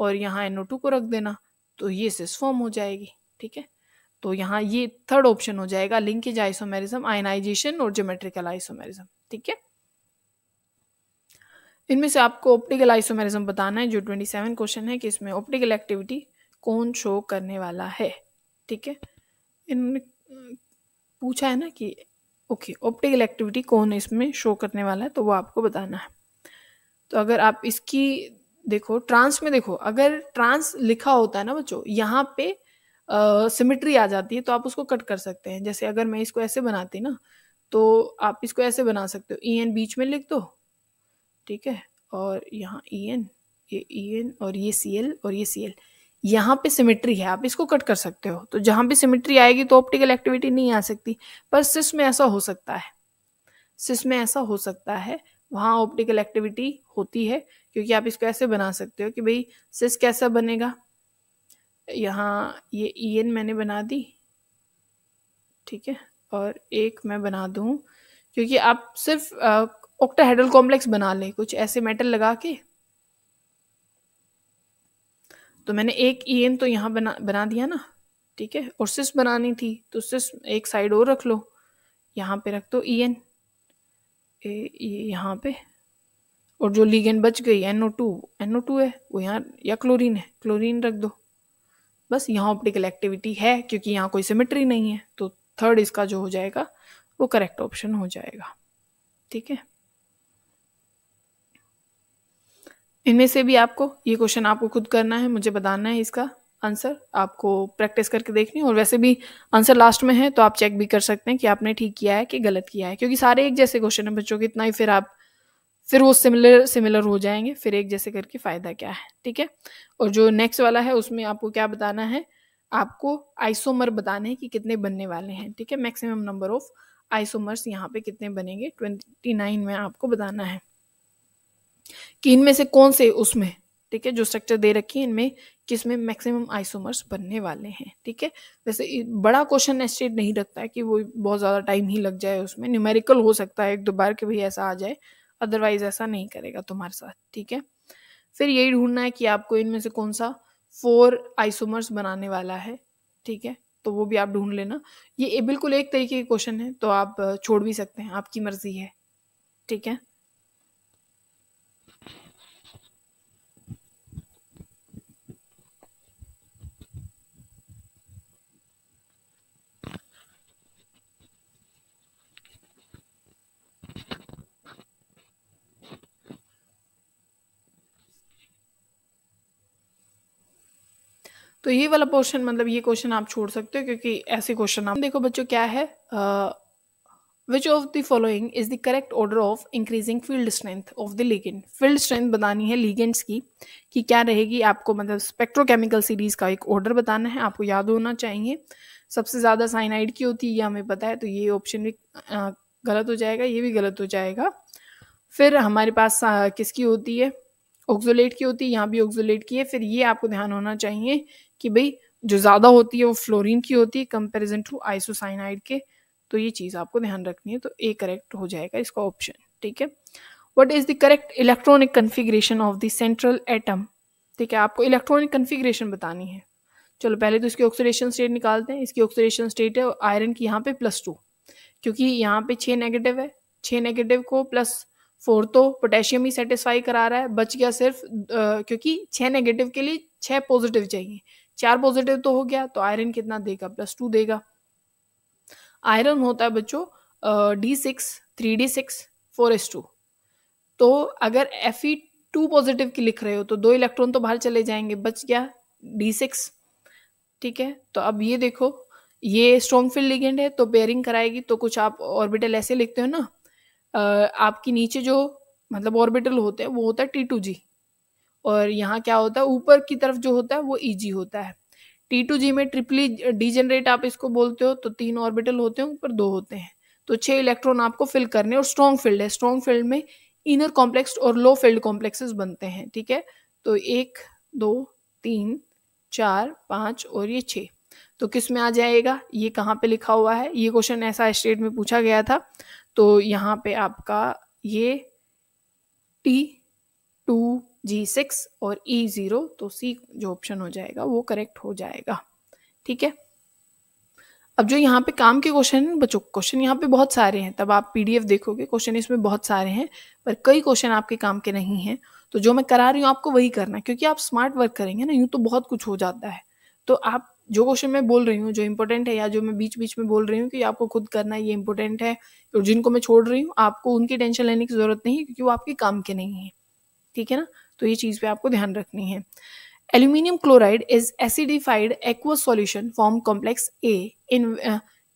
Speaker 1: और यहाँ एन ओ टू को रख देना तो ये सिस फॉर्म हो जाएगी ठीक है तो यहाँ ये थर्ड ऑप्शन हो जाएगा लिंकेज आइसोमेरिज्म आयनाइजेशन और ज्योमेट्रिकल आइसोमेरिज्म ठीक है इनमें से आपको ऑप्टिकल आइसोमेरिज्म बताना है जो 27 क्वेश्चन है कि इसमें ऑप्टिकल एक्टिविटी कौन शो करने वाला है ठीक है इन्होंने पूछा है ना कि ओके ऑप्टिकल एक्टिविटी कौन इसमें शो करने वाला है तो वो आपको बताना है तो अगर आप इसकी देखो ट्रांस में देखो अगर ट्रांस लिखा होता है ना बच्चों यहाँ पे सिमिट्री आ जाती है तो आप उसको कट कर सकते हैं जैसे अगर मैं इसको ऐसे बनाती ना तो आप इसको ऐसे बना सकते हो ई e एन बीच में लिख दो ठीक है और यहाँ ई e एन ये ई e एन और ये सी एल और ये सी एल यहाँ पे सिमेट्री है आप इसको कट कर सकते हो तो जहाँ पे सिमेट्री आएगी तो ऑप्टिकल एक्टिविटी नहीं आ सकती पर सिस में ऐसा हो सकता है सिस में ऐसा हो सकता है वहाँ ऑप्टिकल एक्टिविटी होती है क्योंकि आप इसको ऐसे बना सकते हो कि भाई सिस कैसा बनेगा यहाँ ये ई एन मैंने बना दी ठीक है और एक मैं बना दूँ क्योंकि आप सिर्फ ऑक्टाहेड्रल कॉम्प्लेक्स बना लें कुछ ऐसे मेटल लगा के तो मैंने एक ई एन तो यहाँ बना बना दिया ना ठीक है और सिस बनानी थी तो सिस एक साइड और रख लो यहाँ पे रख दो ई एन यहाँ पे और जो लीगेंड बच गई N O two N O two है वो यहाँ या क्लोरीन है क्लोरीन रख दो बस यहाँ ऑप्टिकल एक्टिविटी है क्योंकि यहाँ कोई सिमेट्री नहीं है तो थर्ड इसका जो हो जाएगा वो करेक्ट ऑप्शन हो जाएगा ठीक है इनमें से भी आपको ये क्वेश्चन आपको खुद करना है मुझे बताना है इसका आंसर आपको प्रैक्टिस करके देखनी और वैसे भी आंसर लास्ट में है तो आप चेक भी कर सकते हैं कि आपने ठीक किया है कि गलत किया है क्योंकि सारे एक जैसे क्वेश्चन है बच्चों के इतना ही फिर आप फिर वो सिमिलर सिमिलर हो जाएंगे फिर एक जैसे करके फ़ायदा क्या है ठीक है और जो नेक्स्ट वाला है उसमें आपको क्या बताना है आपको आइसोमर बताने हैं कि कितने बनने वाले हैं ठीक है मैक्सिमम नंबर ऑफ आइसोमर्स यहाँ पे कितने बनेंगे ट्वेंटी नाइन में आपको बताना है कि इनमें से कौन से उसमें ठीक है जो स्ट्रक्चर दे रखी है इनमें किस में मैक्सिमम आइसोमर्स बनने वाले हैं ठीक है वैसे बड़ा क्वेश्चन एस्टेट नहीं रखता है कि वो बहुत ज़्यादा टाइम ही लग जाए उसमें न्यूमेरिकल हो सकता है एक दो बार के भी ऐसा आ जाए अदरवाइज ऐसा नहीं करेगा तुम्हारे साथ ठीक है फिर यही ढूंढना है कि आपको इनमें से कौन सा फोर आइसोमर्स बनाने वाला है ठीक है तो वो भी आप ढूंढ लेना ये बिल्कुल एक तरीके के क्वेश्चन है तो आप छोड़ भी सकते हैं आपकी मर्जी है ठीक है तो ये वाला पोर्शन मतलब ये क्वेश्चन आप छोड़ सकते हो क्योंकि ऐसे क्वेश्चन आप देखो बच्चों क्या है which of the following is the correct order of increasing field strength of the ligand field strength बतानी है लीगेंट्स की कि क्या रहेगी आपको मतलब स्पेक्ट्रोकेमिकल सीरीज का एक ऑर्डर बताना है आपको याद होना चाहिए सबसे ज़्यादा साइनाइड की होती है ये हमें पता है तो ये ऑप्शन भी गलत हो जाएगा ये भी गलत हो जाएगा फिर हमारे पास किसकी होती है ऑक्जोलेट की होती है यहाँ भी ऑक्जोलेट की है फिर ये आपको ध्यान होना चाहिए कि भाई जो ज़्यादा होती है वो फ्लोरीन की होती है कंपेरिजन टू आइसोसाइनाइड के तो ये चीज़ आपको ध्यान रखनी है तो ए करेक्ट हो जाएगा इसका ऑप्शन ठीक है what is the correct electronic configuration of the central atom ठीक है आपको इलेक्ट्रॉनिक कन्फिग्रेशन बतानी है चलो पहले तो इसकी ऑक्सीडेशन स्टेट निकालते हैं इसकी ऑक्सीडेशन स्टेट है आयरन की यहाँ पे प्लस टू क्योंकि यहाँ पे छः नेगेटिव है छः नेगेटिव को प्लस फोर तो पोटेशियम ही सेटिस्फाई करा रहा है बच गया सिर्फ आ, क्योंकि छः नेगेटिव के लिए छः पॉजिटिव चाहिए चार पॉजिटिव तो हो गया तो आयरन कितना देगा प्लस टू देगा आयरन होता है बच्चों D six three D six four S two तो अगर एफ ई टू पॉजिटिव की लिख रहे हो तो दो इलेक्ट्रॉन तो बाहर चले जाएंगे बच गया डी सिक्स ठीक है तो अब ये देखो ये स्ट्रॉन्ग फील्ड लिगेंड है तो पेयरिंग कराएगी तो कुछ आप ऑर्बिटल ऐसे लिखते हो ना आपकी नीचे जो मतलब ऑर्बिटल होते हैं वो होता है टी टू जी और यहाँ क्या होता है ऊपर की तरफ जो होता है वो ईजी e होता है टी टू जी में ट्रिपली डीजनरेट आप इसको बोलते हो तो तीन ऑर्बिटल होते हैं ऊपर दो होते हैं तो छह इलेक्ट्रॉन आपको फिल करने और स्ट्रॉन्ग फील्ड है स्ट्रॉन्ग फील्ड में इनर कॉम्प्लेक्स और लो फील्ड कॉम्प्लेक्सेस बनते हैं ठीक है तो एक दो तीन चार पाँच और ये छः तो किस में आ जाएगा ये कहाँ पे लिखा हुआ है ये क्वेश्चन ऐसा स्टेट में पूछा गया था तो यहाँ पे आपका ये टी टू जी सिक्स और ई e ज़ीरो तो सी जो ऑप्शन हो जाएगा वो करेक्ट हो जाएगा ठीक है अब जो यहाँ पे काम के क्वेश्चन हैं बच्चों क्वेश्चन यहाँ पे बहुत सारे हैं तब आप पीडीएफ देखोगे क्वेश्चन इसमें बहुत सारे हैं पर कई क्वेश्चन आपके काम के नहीं हैं तो जो मैं करा रही हूँ आपको वही करना है क्योंकि आप स्मार्ट वर्क करेंगे ना यूँ तो बहुत कुछ हो जाता है तो आप जो क्वेश्चन मैं बोल रही हूँ जो इंपॉर्टेंट है या जो मैं बीच बीच में बोल रही हूँ कि आपको खुद करना है ये इंपॉर्टेंट है और जिनको मैं छोड़ रही हूँ आपको उनकी टेंशन लेने की जरूरत नहीं है क्योंकि वो आपके काम के नहीं है ठीक है ना तो ये चीज़ पे आपको ध्यान रखनी है aluminium chloride is acidified aqua solution form complex A in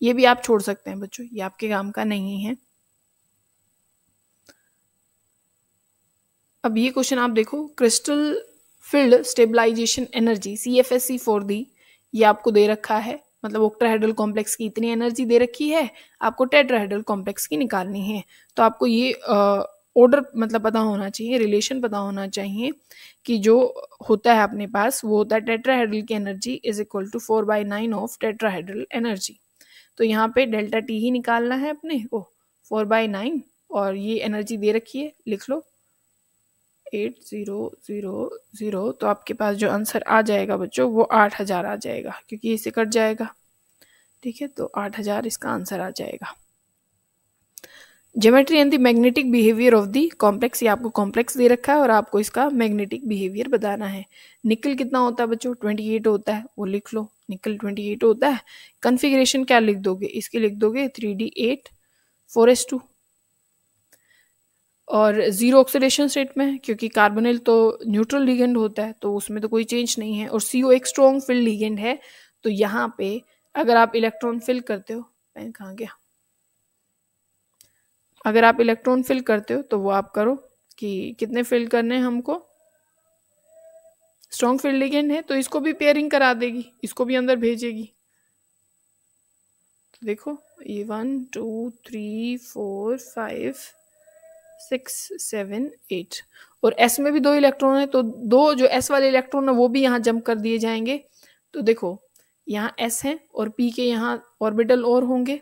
Speaker 1: ये भी आप छोड़ सकते हैं बच्चों ये आपके काम का नहीं है अब ये क्वेश्चन आप देखो crystal field stabilisation energy C F S C four दी ये आपको दे रखा है मतलब ओक्ट्राहेड्रल कॉम्प्लेक्स की इतनी एनर्जी दे रखी है आपको टेट्राहेड्रल कॉम्प्लेक्स की निकालनी है तो आपको ये आ, ऑर्डर मतलब पता होना चाहिए रिलेशन पता होना चाहिए कि जो होता है अपने पास वो होता है टेट्राहेड्रल की energy is equal to four by nine of tetrahedral energy तो यहाँ पे डेल्टा टी ही निकालना है अपने को फोर बाई नाइन और ये एनर्जी दे रखी है लिख लो एट ज़ीरो ज़ीरो ज़ीरो तो आपके पास जो आंसर आ जाएगा बच्चों वो आठ हज़ार आ जाएगा क्योंकि इसे कट जाएगा ठीक है तो आठ हज़ार इसका आंसर आ जाएगा geometry and the magnetic behaviour of the complex ये आपको कॉम्प्लेक्स दे रखा है और आपको इसका मैग्नेटिक बिहेवियर बताना है निकल कितना होता है बच्चों ट्वेंटी एट होता है वो लिख लो निकल ट्वेंटी एट होता है कन्फिग्रेशन क्या लिख दोगे इसके लिख दोगे three D eight four S two और ज़ीरो ऑक्सीडेशन स्टेट में क्योंकि कार्बोनिल तो न्यूट्रल लिगेंड होता है तो उसमें तो कोई चेंज नहीं है और सी ओ एक स्ट्रॉन्ग फिल्ड लीगेंड है तो यहाँ पे अगर आप इलेक्ट्रॉन फिल करते हो पेन कहाँ गया अगर आप इलेक्ट्रॉन फिल करते हो तो वो आप करो कि कितने फिल करने हैं हमको स्ट्रॉन्ग फील्ड लिगेंड है तो इसको भी पेयरिंग करा देगी इसको भी अंदर भेजेगी तो देखो ये one two three four five six seven eight और एस में भी दो इलेक्ट्रॉन है तो दो जो एस वाले इलेक्ट्रॉन है वो भी यहाँ जंप कर दिए जाएंगे तो देखो यहाँ एस है और पी के यहाँ ऑर्बिटल और होंगे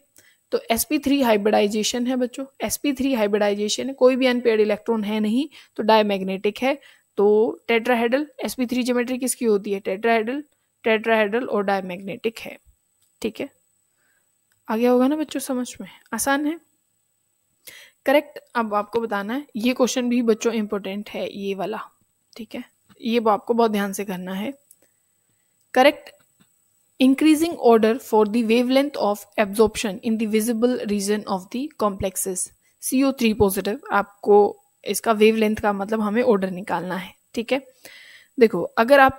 Speaker 1: तो sp3 हाइब्रिडाइजेशन है बच्चों sp3 हाइब्रिडाइजेशन है कोई भी अनपेड इलेक्ट्रॉन है नहीं तो डायमैग्नेटिक है तो टेट्राहेड्रल sp3 ज्योमेट्री किसकी होती है टेट्राहेड्रल टेट्राहेड्रल और डायमैग्नेटिक है ठीक है आगे होगा ना बच्चों समझ में आसान है करेक्ट अब आपको बताना है ये क्वेश्चन भी बच्चों इंपॉर्टेंट है ये वाला ठीक है ये आपको बहुत ध्यान से करना है correct increasing order for the wavelength of absorption in the visible region of the complexes CO3 positive आपको इसका वेवलेंथ का मतलब हमें ऑर्डर निकालना है ठीक है देखो अगर आप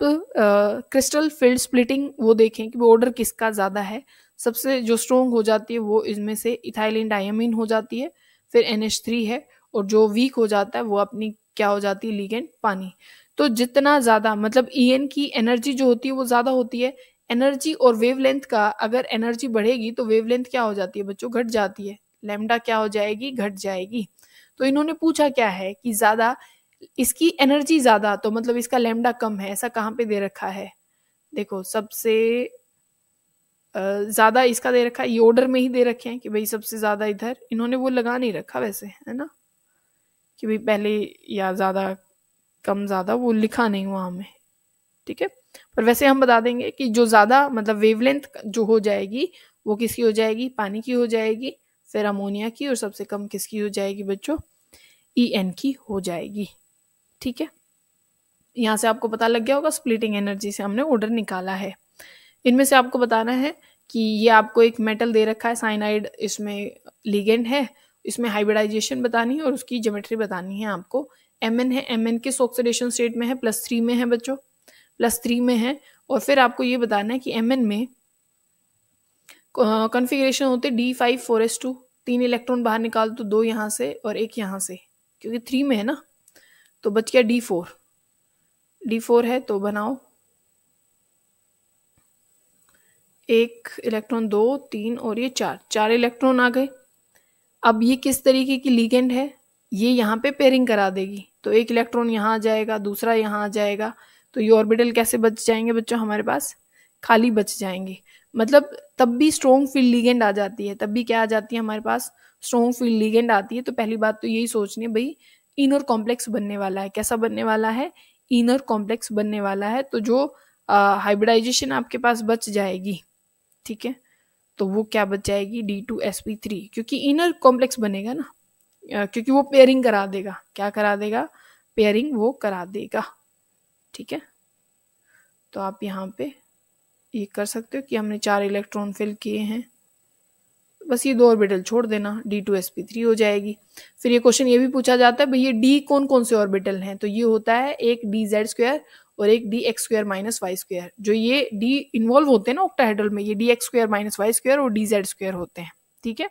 Speaker 1: क्रिस्टल फील्ड स्प्लिटिंग वो देखें कि ऑर्डर किसका ज़्यादा है सबसे जो स्ट्रोंग हो जाती है वो इसमें से इथाइलिन डायमिन हो जाती है फिर एन है और जो वीक हो जाता है वो अपनी क्या हो जाती है लीगेंट पानी तो जितना ज़्यादा मतलब ई की एनर्जी जो होती है वो ज़्यादा होती है एनर्जी और वेवलेंथ का अगर एनर्जी बढ़ेगी तो वेवलेंथ क्या हो जाती है बच्चों घट जाती है लेमडा क्या हो जाएगी घट जाएगी तो इन्होंने पूछा क्या है कि ज़्यादा इसकी एनर्जी ज़्यादा तो मतलब इसका लेमडा कम है ऐसा कहाँ पे दे रखा है देखो सबसे ज़्यादा इसका दे रखा है ये ऑर्डर में ही दे रखे हैं कि भाई सबसे ज़्यादा इधर इन्होंने वो लगा नहीं रखा वैसे है ना कि भाई पहले या ज़्यादा कम ज़्यादा वो लिखा नहीं हुआ हमें ठीक है पर वैसे हम बता देंगे कि जो ज़्यादा मतलब वेवलेंथ जो हो जाएगी वो किसकी हो जाएगी पानी की हो जाएगी फिर अमोनिया की और सबसे कम किसकी हो जाएगी बच्चों ई एन की हो जाएगी ठीक है यहाँ से आपको पता लग गया होगा स्प्लिटिंग एनर्जी से हमने ऑर्डर निकाला है इनमें से आपको बताना है कि ये आपको एक मेटल दे रखा है साइनाइड इसमें लिगेंड है इसमें हाइब्रिडाइजेशन बतानी है और उसकी ज्योमेट्री बतानी है आपको एम है एम किस ऑक्सीडेशन स्टेट में है प्लस थ्री में है बच्चों प्लस थ्री में है और फिर आपको ये बताना है कि एम में कॉन्फ़िगरेशन होते D five four S two तीन इलेक्ट्रॉन बाहर निकाल तो दो यहाँ से और एक यहाँ से क्योंकि थ्री में है ना तो बच गया डी फोर डी फोर है तो बनाओ एक इलेक्ट्रॉन दो तीन और ये चार चार इलेक्ट्रॉन आ गए अब ये किस तरीके की लीगेंड है ये यहाँ पे पेयरिंग करा देगी तो एक इलेक्ट्रॉन यहाँ आ जाएगा दूसरा यहाँ आ जाएगा तो ये ऑर्बिटल कैसे बच जाएंगे बच्चों हमारे पास खाली बच जाएंगे मतलब तब भी स्ट्रॉन्ग फील्ड लीगेंड आ जाती है तब भी क्या आ जाती है हमारे पास स्ट्रॉन्ग फील्ड लीगेंड आती है तो पहली बात तो यही सोचनी है भाई इनर कॉम्प्लेक्स बनने वाला है कैसा बनने वाला है इनर कॉम्प्लेक्स बनने वाला है तो जो हाइब्रिडाइजेशन आपके पास बच जाएगी ठीक है तो वो क्या बच जाएगी D two S P three क्योंकि इनर कॉम्प्लेक्स बनेगा ना क्योंकि वो पेयरिंग करा देगा क्या करा देगा पेयरिंग वो करा देगा ठीक है तो आप यहाँ पे ये कर सकते हो कि हमने चार इलेक्ट्रॉन फिल किए हैं बस ये दो ऑर्बिटल छोड़ देना D two S P three हो जाएगी फिर ये क्वेश्चन ये भी पूछा जाता है भैया डी कौन कौन से ऑर्बिटल हैं तो ये होता है एक डी जेड स्क्वायर और एक D X square minus Y square जो ये डी इन्वॉल्व होते हैं ना ऑक्टाहेड्रल में ये D X square minus Y square और डी जेड स्क्वायर होते हैं ठीक है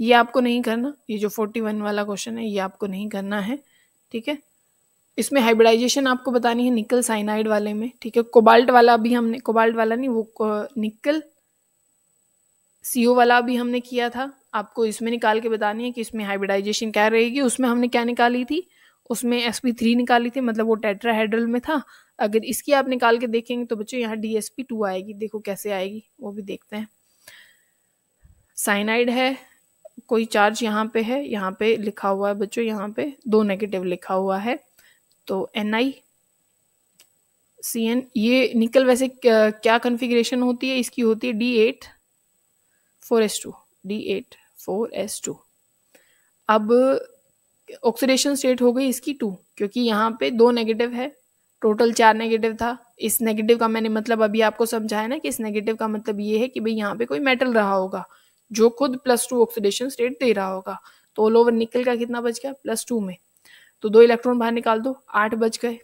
Speaker 1: ये आपको नहीं करना ये जो फोर्टी वन वाला क्वेश्चन है ये आपको नहीं करना है ठीक है इसमें हाइब्रिडाइजेशन आपको बतानी है निकल साइनाइड वाले में ठीक है कोबाल्ट वाला अभी हमने कोबाल्ट वाला नहीं वो निकल सीओ वाला अभी हमने किया था आपको इसमें निकाल के बतानी है कि इसमें हाइब्रिडाइजेशन क्या रहेगी उसमें हमने क्या निकाली थी उसमें एस पी थ्री निकाली थी मतलब वो टेट्राहेड्रल में था अगर इसकी आप निकाल के देखेंगे तो बच्चों यहाँ डी एस पी टू आएगी देखो कैसे आएगी वो भी देखते हैं साइनाइड है कोई चार्ज यहाँ पे है यहाँ पे लिखा हुआ है बच्चों यहाँ पे दो नेगेटिव लिखा हुआ है तो एन आई सी एन ये निकल वैसे क्या कन्फिग्रेशन होती है इसकी होती है D eight four S two D eight four S two अब ऑक्सीडेशन स्टेट हो गई इसकी टू क्योंकि यहाँ पे दो नेगेटिव है टोटल चार नेगेटिव था इस नेगेटिव का मैंने मतलब अभी आपको समझाया ना कि इस नेगेटिव का मतलब ये है कि भाई यहाँ पे कोई मेटल रहा होगा जो खुद प्लस टू ऑक्सीडेशन स्टेट दे रहा होगा तो ऑल ओवर निकल का कितना बच गया प्लस टू में तो दो इलेक्ट्रॉन बाहर निकाल दो आठ बज गए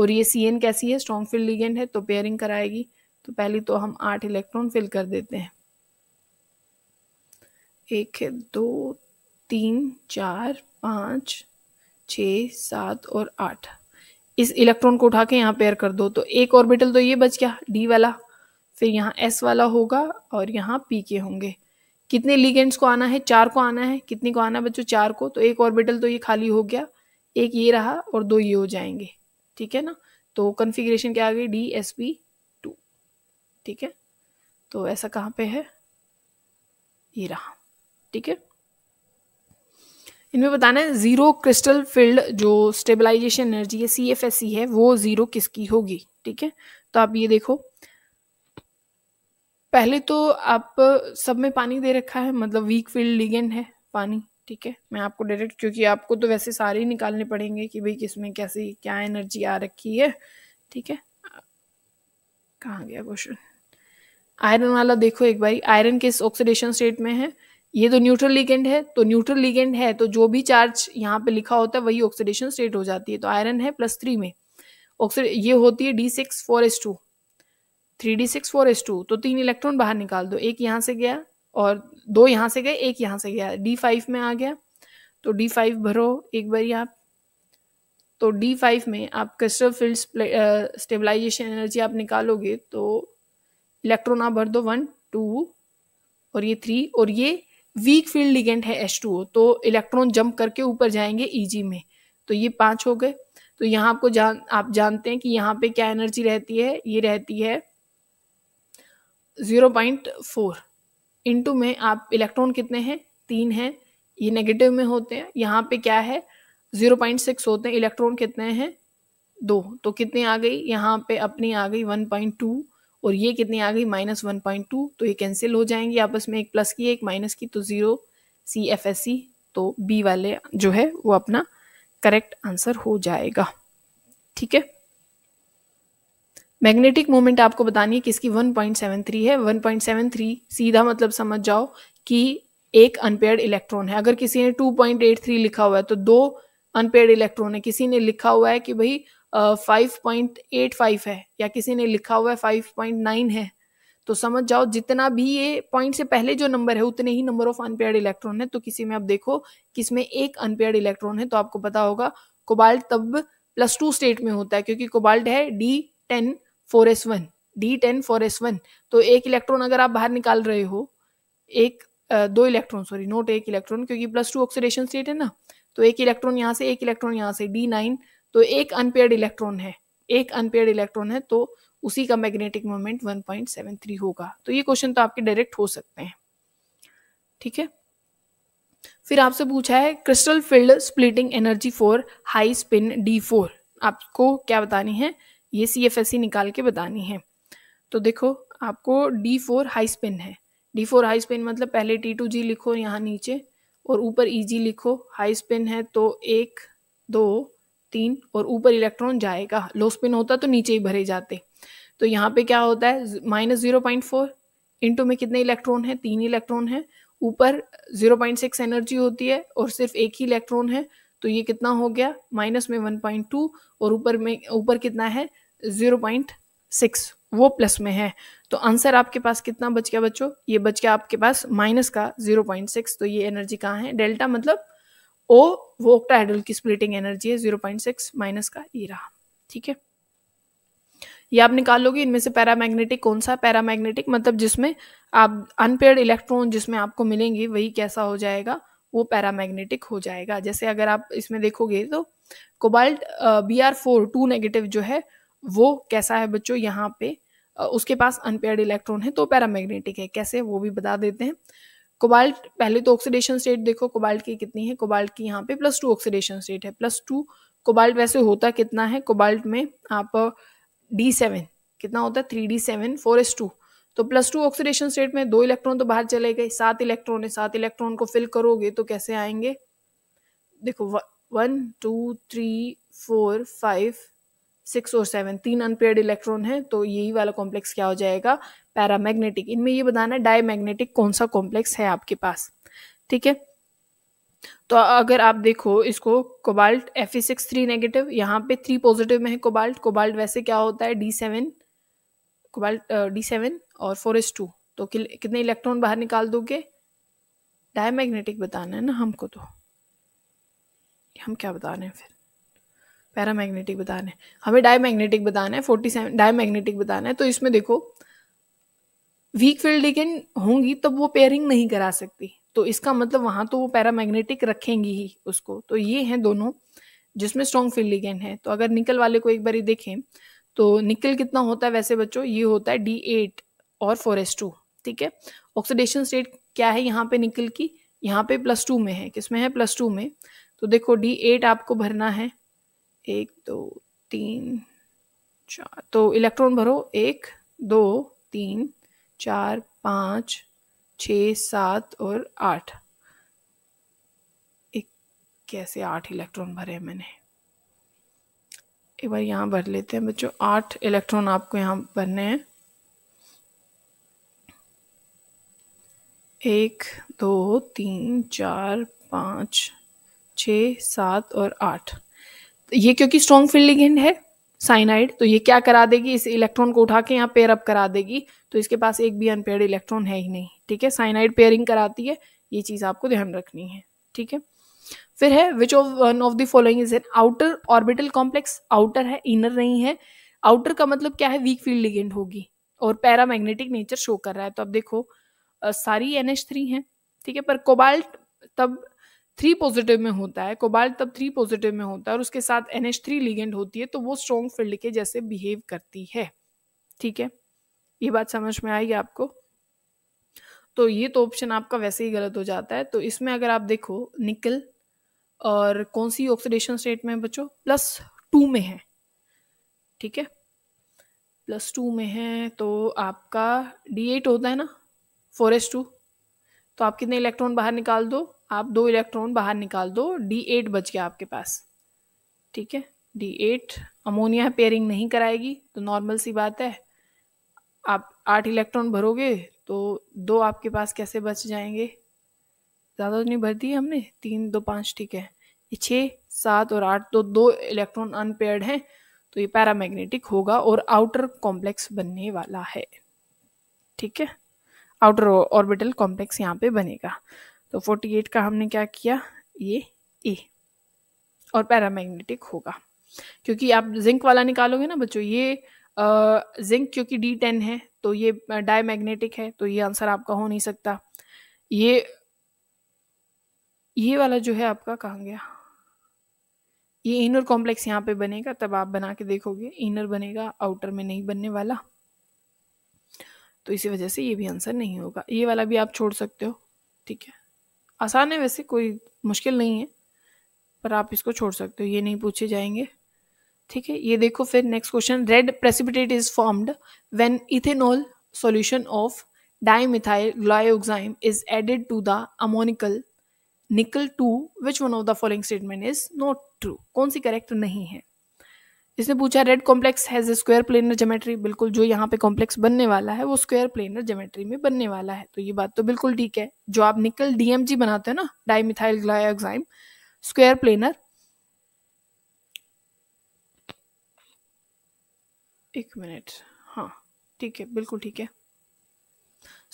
Speaker 1: और ये सी एन कैसी है स्ट्रॉन्ग फील्ड लिगेंड है तो पेयरिंग कराएगी तो पहली तो हम आठ इलेक्ट्रॉन फिल कर देते हैं एक है दो तीन चार पाँच छ सात और आठ इस इलेक्ट्रॉन को उठा के यहाँ पेयर कर दो तो एक ऑर्बिटल तो ये बच गया डी वाला फिर यहाँ एस वाला होगा और यहाँ पी के होंगे कितने लीगेंड्स को आना है चार को आना है कितने को आना है बच्चों चार को तो एक ऑर्बिटल तो ये खाली हो गया एक ये रहा और दो ये हो जाएंगे ठीक है ना तो कन्फिग्रेशन क्या आ गई डी एस पी टू ठीक है तो ऐसा कहाँ पे है ये रहा ठीक है इनमें बताना है ज़ीरो क्रिस्टल फील्ड जो स्टेबलाइजेशन एनर्जी है सी एफ एस सी है वो ज़ीरो किसकी होगी ठीक है तो आप ये देखो पहले तो आप सब में पानी दे रखा है मतलब वीक फील्ड लिगेंड है पानी ठीक है मैं आपको डायरेक्ट क्योंकि आपको तो वैसे सारे ही निकालने पड़ेंगे कि भाई किसमें कैसी क्या एनर्जी आ रखी है ठीक है कहाँ गया क्वेश्चन आयरन वाला देखो एक बार आयरन किस ऑक्सीडेशन स्टेट में है ये तो न्यूट्रल लिगेंड है तो न्यूट्रल लिगेंड है तो जो भी चार्ज यहाँ पे लिखा होता है वही ऑक्सीडेशन स्टेट हो जाती है तो आयरन है प्लस थ्री में ये होती है d six four S two three D six four S two तो तीन इलेक्ट्रॉन बाहर निकाल दो एक यहाँ से गया और दो यहाँ से गए एक यहाँ से गया डी फाइव में आ गया तो डी फाइव भरो एक बार आप तो डी फाइव में आप क्रिस्टल फील्ड स्टेबलाइजेशन एनर्जी आप निकालोगे तो इलेक्ट्रॉन आप भर दो वन टू और ये थ्री और ये वीक फील्ड लिगेंट है एच टू ओ तो इलेक्ट्रॉन जंप करके ऊपर जाएंगे ई e में तो ये पांच हो गए तो यहाँ आपको जान आप जानते हैं कि यहाँ पे क्या एनर्जी रहती है ये रहती है ज़ीरो पॉइंट फोर इनटू में आप इलेक्ट्रॉन कितने हैं तीन हैं ये नेगेटिव में होते हैं यहाँ पे क्या है जीरो पॉइंट सिक्स होते हैं इलेक्ट्रॉन कितने हैं दो तो कितनी आ गई यहाँ पे अपनी आ गई वन पॉइंट टू और ये कितनी आ गई माइनस वन पॉइंट टू तो ये कैंसिल हो जाएंगी आपस में एक प्लस की एक माइनस की तो zero C F S C तो बी वाले जो है वो अपना करेक्ट आंसर हो जाएगा ठीक है मैग्नेटिक मोमेंट आपको बतानी है किसकी 1.73 है 1.73 सीधा मतलब समझ जाओ कि एक अनपेयर्ड इलेक्ट्रॉन है अगर किसी ने 2.83 लिखा हुआ है तो दो अनपेयर्ड इलेक्ट्रॉन है किसी ने लिखा हुआ है कि भाई फाइव पॉइंट एट फाइव है या किसी ने लिखा हुआ है फाइव पॉइंट नाइन है तो समझ जाओ जितना भी ये पॉइंट से पहले जो नंबर है उतने ही नंबर ऑफ अनपेयर्ड इलेक्ट्रॉन है तो किसी में आप देखो किसमें एक अनपेयर्ड इलेक्ट्रॉन है तो आपको पता होगा कोबाल्ट तब प्लस टू स्टेट में होता है क्योंकि कोबाल्ट है d ten four s one d ten four s one तो एक इलेक्ट्रॉन अगर आप बाहर निकाल रहे हो एक दो इलेक्ट्रॉन सॉरी नोट एक इलेक्ट्रॉन क्योंकि प्लस टू ऑक्सीडेशन स्टेट है ना तो एक इलेक्ट्रॉन यहाँ से एक इलेक्ट्रॉन यहाँ से डी नाइन तो एक अनपेड इलेक्ट्रॉन है एक अनपेड इलेक्ट्रॉन है तो उसी का मैग्नेटिक मोमेंट 1.73 होगा तो ये क्वेश्चन तो आपके डायरेक्ट हो सकते हैं ठीक है फिर आपसे पूछा है crystal field splitting energy for high spin d four आपको क्या बतानी है ये सी एफ एस सी निकाल के बतानी है तो देखो आपको डी फोर हाई स्पिन है डी फोर हाई स्पिन मतलब पहले टी टू जी लिखो यहाँ नीचे और ऊपर ई e जी लिखो हाई स्पिन है तो एक दो तीन और ऊपर इलेक्ट्रॉन जाएगा लो स्पिन होता तो नीचे ही भरे जाते तो यहाँ पे क्या होता है minus zero point four into में कितने इलेक्ट्रॉन है तीन इलेक्ट्रॉन है ऊपर जीरो पॉइंट सिक्स एनर्जी होती है और सिर्फ एक ही इलेक्ट्रॉन है तो ये कितना हो गया माइनस में वन पॉइंट टू और ऊपर में ऊपर कितना है जीरो पॉइंट सिक्स वो प्लस में है तो आंसर आपके पास कितना बच गया बच्चों ये बच गया आपके पास माइनस का जीरो पॉइंट सिक्स तो ये एनर्जी कहाँ है डेल्टा मतलब ओ वो ओक्टाहाइड्रोल की स्प्लिटिंग एनर्जी है जीरो पॉइंट सिक्स माइनस का ये रहा ठीक है ये आप निकाल लोगे इनमें से पैरामैग्नेटिक कौन सा पैरामैग्नेटिक मतलब जिसमें आप अनपेड इलेक्ट्रॉन जिसमें आपको मिलेंगे वही कैसा हो जाएगा वो पैरामैग्नेटिक हो जाएगा जैसे अगर आप इसमें देखोगे तो cobalt B R four two negative जो है वो कैसा है बच्चों यहाँ पे उसके पास अनपेयर्ड इलेक्ट्रॉन है तो पैरामैग्नेटिक है कैसे वो भी बता देते हैं कोबाल्ट पहले तो ऑक्सीडेशन स्टेट देखो कोबाल्ट की कितनी है कोबाल्ट की यहाँ पे प्लस टू ऑक्सीडेशन स्टेट है प्लस टू कोबाल्ट वैसे होता कितना है कोबाल्ट में आप डी सेवन कितना होता है three d seven four S two तो प्लस टू ऑक्सीडेशन स्टेट में दो इलेक्ट्रॉन तो बाहर चले गए सात इलेक्ट्रॉन है सात इलेक्ट्रॉन को फिल करोगे तो कैसे आएंगे देखो one two three four five six और सेवन तीन अनपेयर्ड इलेक्ट्रॉन है तो यही वाला कॉम्प्लेक्स क्या हो जाएगा पैरामैग्नेटिक इनमें ये बताना है डायमैग्नेटिक कौन सा कॉम्प्लेक्स है आपके पास ठीक है तो अगर आप देखो इसको cobalt F six three negative यहाँ पे थ्री पॉजिटिव में है कोबाल्ट कोबाल्ट वैसे क्या होता है d seven cobalt d seven और फोर एस टू तो कि, कितने इलेक्ट्रॉन बाहर निकाल दोगे डायमैग्नेटिक बताना है ना हमको तो हम क्या बता रहे हैं फिर पैरामैग्नेटिक बताना है हमें डायमैग्नेटिक बताना है फोर्टी सेवन डायमैग्नेटिक बताना है तो इसमें देखो वीक फील्ड लेकिन होंगी तब वो पेयरिंग नहीं करा सकती तो इसका मतलब वहां तो वो पैरामैग्नेटिक रखेंगी ही उसको तो ये हैं दोनों जिसमें स्ट्रॉन्ग फील्ड है तो अगर निकल वाले को एक बार देखें तो निकल कितना होता है वैसे बच्चों ये होता है डी एट और फोर एस टू ठीक है ऑक्सीडेशन स्टेट क्या है यहाँ पे निकल की यहाँ पे प्लस टू में है किसमें है प्लस टू में तो देखो डी एट आपको भरना है एक दो तीन चार तो इलेक्ट्रॉन भरो एक दो तीन चार पाँच छ सात और आठ एक कैसे आठ इलेक्ट्रॉन भरे मैंने एक बार यहाँ भर लेते हैं बच्चों आठ इलेक्ट्रॉन आपको यहाँ भरने हैं एक दो तीन चार पाँच छ सात और आठ ये क्योंकि स्ट्रॉन्ग फील्ड लिगेंड है साइनाइड तो ये क्या करा देगी इस इलेक्ट्रॉन को उठा के यहाँ पेयर अप करा देगी तो इसके पास एक भी अनपेयर इलेक्ट्रॉन है ही नहीं ठीक है साइनाइड पेयरिंग कराती है ये चीज़ आपको ध्यान रखनी है ठीक है फिर है which of one of the following is an outer orbital complex outer है इनर नहीं है आउटर का मतलब क्या है वीक फील्ड लिगेंड होगी और पैरामैग्नेटिक नेचर शो कर रहा है तो अब देखो सारी एन एच थ्री है ठीक है पर कोबाल्ट तब थ्री पॉजिटिव में होता है कोबाल्ट तब थ्री पॉजिटिव में होता है और उसके साथ एन एच थ्री लिगेंड होती है तो वो स्ट्रॉन्ग फील्ड के जैसे बिहेव करती है ठीक है ये बात समझ में आएगी आपको तो ये तो ऑप्शन आपका वैसे ही गलत हो जाता है तो इसमें अगर आप देखो निकल और कौन सी ऑक्सीडेशन स्टेट में बचो प्लस टू में है ठीक है प्लस टू में है तो आपका डी एट होता है ना फोर एस टू तो आप कितने इलेक्ट्रॉन बाहर निकाल दो आप दो इलेक्ट्रॉन बाहर निकाल दो D8 बच गया आपके पास ठीक है D8 अमोनिया पेयरिंग नहीं कराएगी तो नॉर्मल सी बात है आप आठ इलेक्ट्रॉन भरोगे तो दो आपके पास कैसे बच जाएंगे ज़्यादा तो नहीं भर दिए हमने तीन दो पाँच ठीक है ये छः सात और आठ तो दो इलेक्ट्रॉन अनपेयर्ड हैं तो ये पैरामैग्नेटिक होगा और आउटर कॉम्प्लेक्स बनने वाला है ठीक है आउटर ऑर्बिटल कॉम्प्लेक्स यहाँ पे बनेगा तो 48 का हमने क्या किया ये ए और पैरामैग्नेटिक होगा क्योंकि आप जिंक वाला निकालोगे ना बच्चों ये जिंक क्योंकि डी टेन है तो ये डायमैग्नेटिक है तो ये आंसर आपका हो नहीं सकता ये ये वाला जो है आपका कहाँ गया ये इनर कॉम्प्लेक्स यहाँ पे बनेगा तब आप बना के देखोगे इनर बनेगा आउटर में नहीं बनने वाला तो इसी वजह से ये भी आंसर नहीं होगा ये वाला भी आप छोड़ सकते हो ठीक है आसान है वैसे कोई मुश्किल नहीं है पर आप इसको छोड़ सकते हो ये नहीं पूछे जाएंगे ठीक है ये देखो फिर next question red precipitate is formed when ethanol solution of dimethyl glyoxime is added to the ammoniacal nickel two which one of the following statement is not true कौन सी करेक्ट नहीं है इसने पूछा red complex has square planar geometry बिल्कुल जो यहाँ पे कॉम्प्लेक्स बनने वाला है वो स्क्वायर प्लेनर जोमेट्री में बनने वाला है तो ये बात तो बिल्कुल ठीक है जो आप निकल डीएमजी बनाते हो ना डाइमिथाइल ग्लाइक्साइम स्क्वायर प्लेनर एक मिनट हाँ ठीक है बिल्कुल ठीक है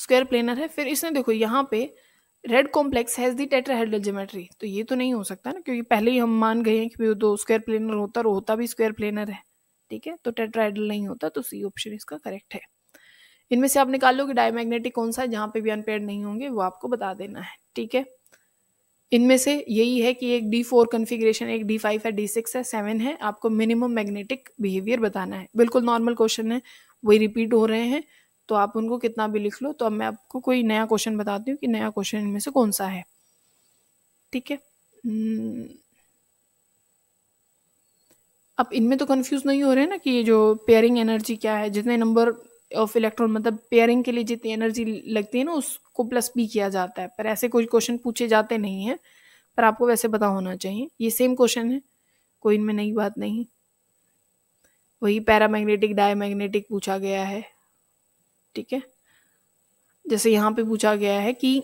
Speaker 1: स्क्वायर प्लेनर है फिर इसने देखो यहाँ पे red complex has the tetrahedral geometry तो ये तो नहीं हो सकता ना क्योंकि पहले ही हम मान गए हैं कि वो दो स्क्वायर प्लेनर होता और होता भी स्क्वायर प्लेनर है ठीक है तो टेट्राहेड्रल नहीं होता तो सी ऑप्शन इसका करेक्ट है इनमें से आप निकाल लो कि डायमैग्नेटिक कौन सा है जहाँ पे भी अनपेड नहीं होंगे वो आपको बता देना है ठीक है इनमें से यही है कि एक डी फोर कन्फिग्रेशन एक डी फाइव है डी सिक्स है सेवन है आपको मिनिमम मैग्नेटिक बिहेवियर बताना है बिल्कुल नॉर्मल क्वेश्चन है वही रिपीट हो रहे हैं तो आप उनको कितना भी लिख लो तो अब मैं आपको कोई नया क्वेश्चन बताती हूँ कि नया क्वेश्चन इनमें से कौन सा है ठीक है हम्म। अब इनमें तो कंफ्यूज नहीं हो रहे ना कि ये जो पेयरिंग एनर्जी क्या है जितने नंबर ऑफ इलेक्ट्रॉन मतलब पेयरिंग के लिए जितनी एनर्जी लगती है ना उसको प्लस भी किया जाता है पर ऐसे कोई क्वेश्चन पूछे जाते नहीं हैं पर आपको वैसे पता होना चाहिए ये सेम क्वेश्चन है कोई इनमें नई बात नहीं वही पैरामैग्नेटिक डायमैग्नेटिक पूछा गया है ठीक है जैसे यहाँ पे पूछा गया है कि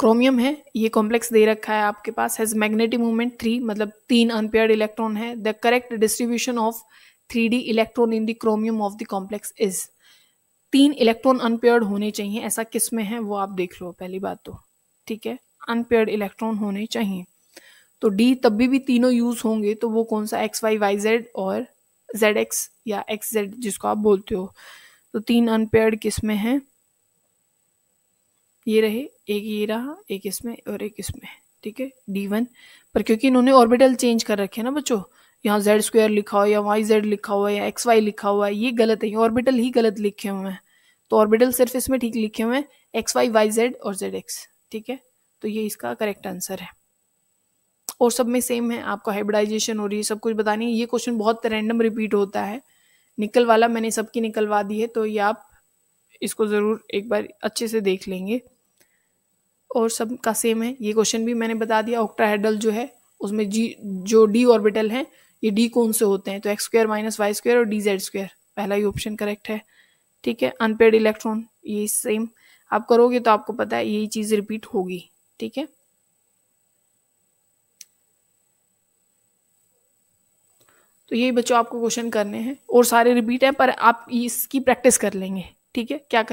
Speaker 1: क्रोमियम है ये कॉम्प्लेक्स दे रखा है आपके पास हैज मैग्नेटिक मूवमेंट थ्री मतलब तीन अनपेयर्ड इलेक्ट्रॉन है the correct distribution of three d electron in the chromium of the complex is तीन इलेक्ट्रॉन अनपेयर्ड होने चाहिए ऐसा किस में है वो आप देख लो पहली बात तो ठीक है अनपेयर्ड इलेक्ट्रॉन होने चाहिए तो डी तब भी भी तीनों यूज होंगे तो वो कौन सा एक्स वाई वाई जेड और जेड एक्स या एक्स जेड जिसको आप बोलते हो तो तीन अनपेयर्ड किस्में हैं ये रहे एक ये रहा एक इसमें और एक इसमें ठीक है डी वन पर क्योंकि इन्होंने ऑर्बिटल चेंज कर रखे हैं ना बच्चों यहाँ जेड स्क्वायर लिखा हुआ या वाई जेड लिखा हुआ है या एक्स वाई लिखा हुआ है ये गलत है ये ऑर्बिटल ही गलत लिखे हुए हैं तो ऑर्बिटल सिर्फ इसमें ठीक लिखे हुए हैं एक्स वाई वाई जेड और जेड एक्स ठीक है तो ये इसका करेक्ट आंसर है और सब में सेम है आपको हाइब्रिडाइजेशन हो रही है सब कुछ बतानी है ये क्वेश्चन बहुत रैंडम रिपीट होता है निकल वाला मैंने सबकी निकलवा दी है तो ये आप इसको ज़रूर एक बार अच्छे से देख लेंगे और सब का सेम है ये क्वेश्चन भी मैंने बता दिया ऑक्ट्राहेडल जो है उसमें जी जो डी ऑर्बिटल हैं ये डी कौन से होते हैं तो x square minus Y square और डी जेड स्क्वायर पहला ही ऑप्शन करेक्ट है ठीक है अनपेड इलेक्ट्रॉन ये सेम आप करोगे तो आपको पता है यही चीज़ रिपीट होगी ठीक है तो यही बच्चों आपको क्वेश्चन करने हैं और सारे रिपीट हैं पर आप इसकी प्रैक्टिस कर लेंगे ठीक है क्या कर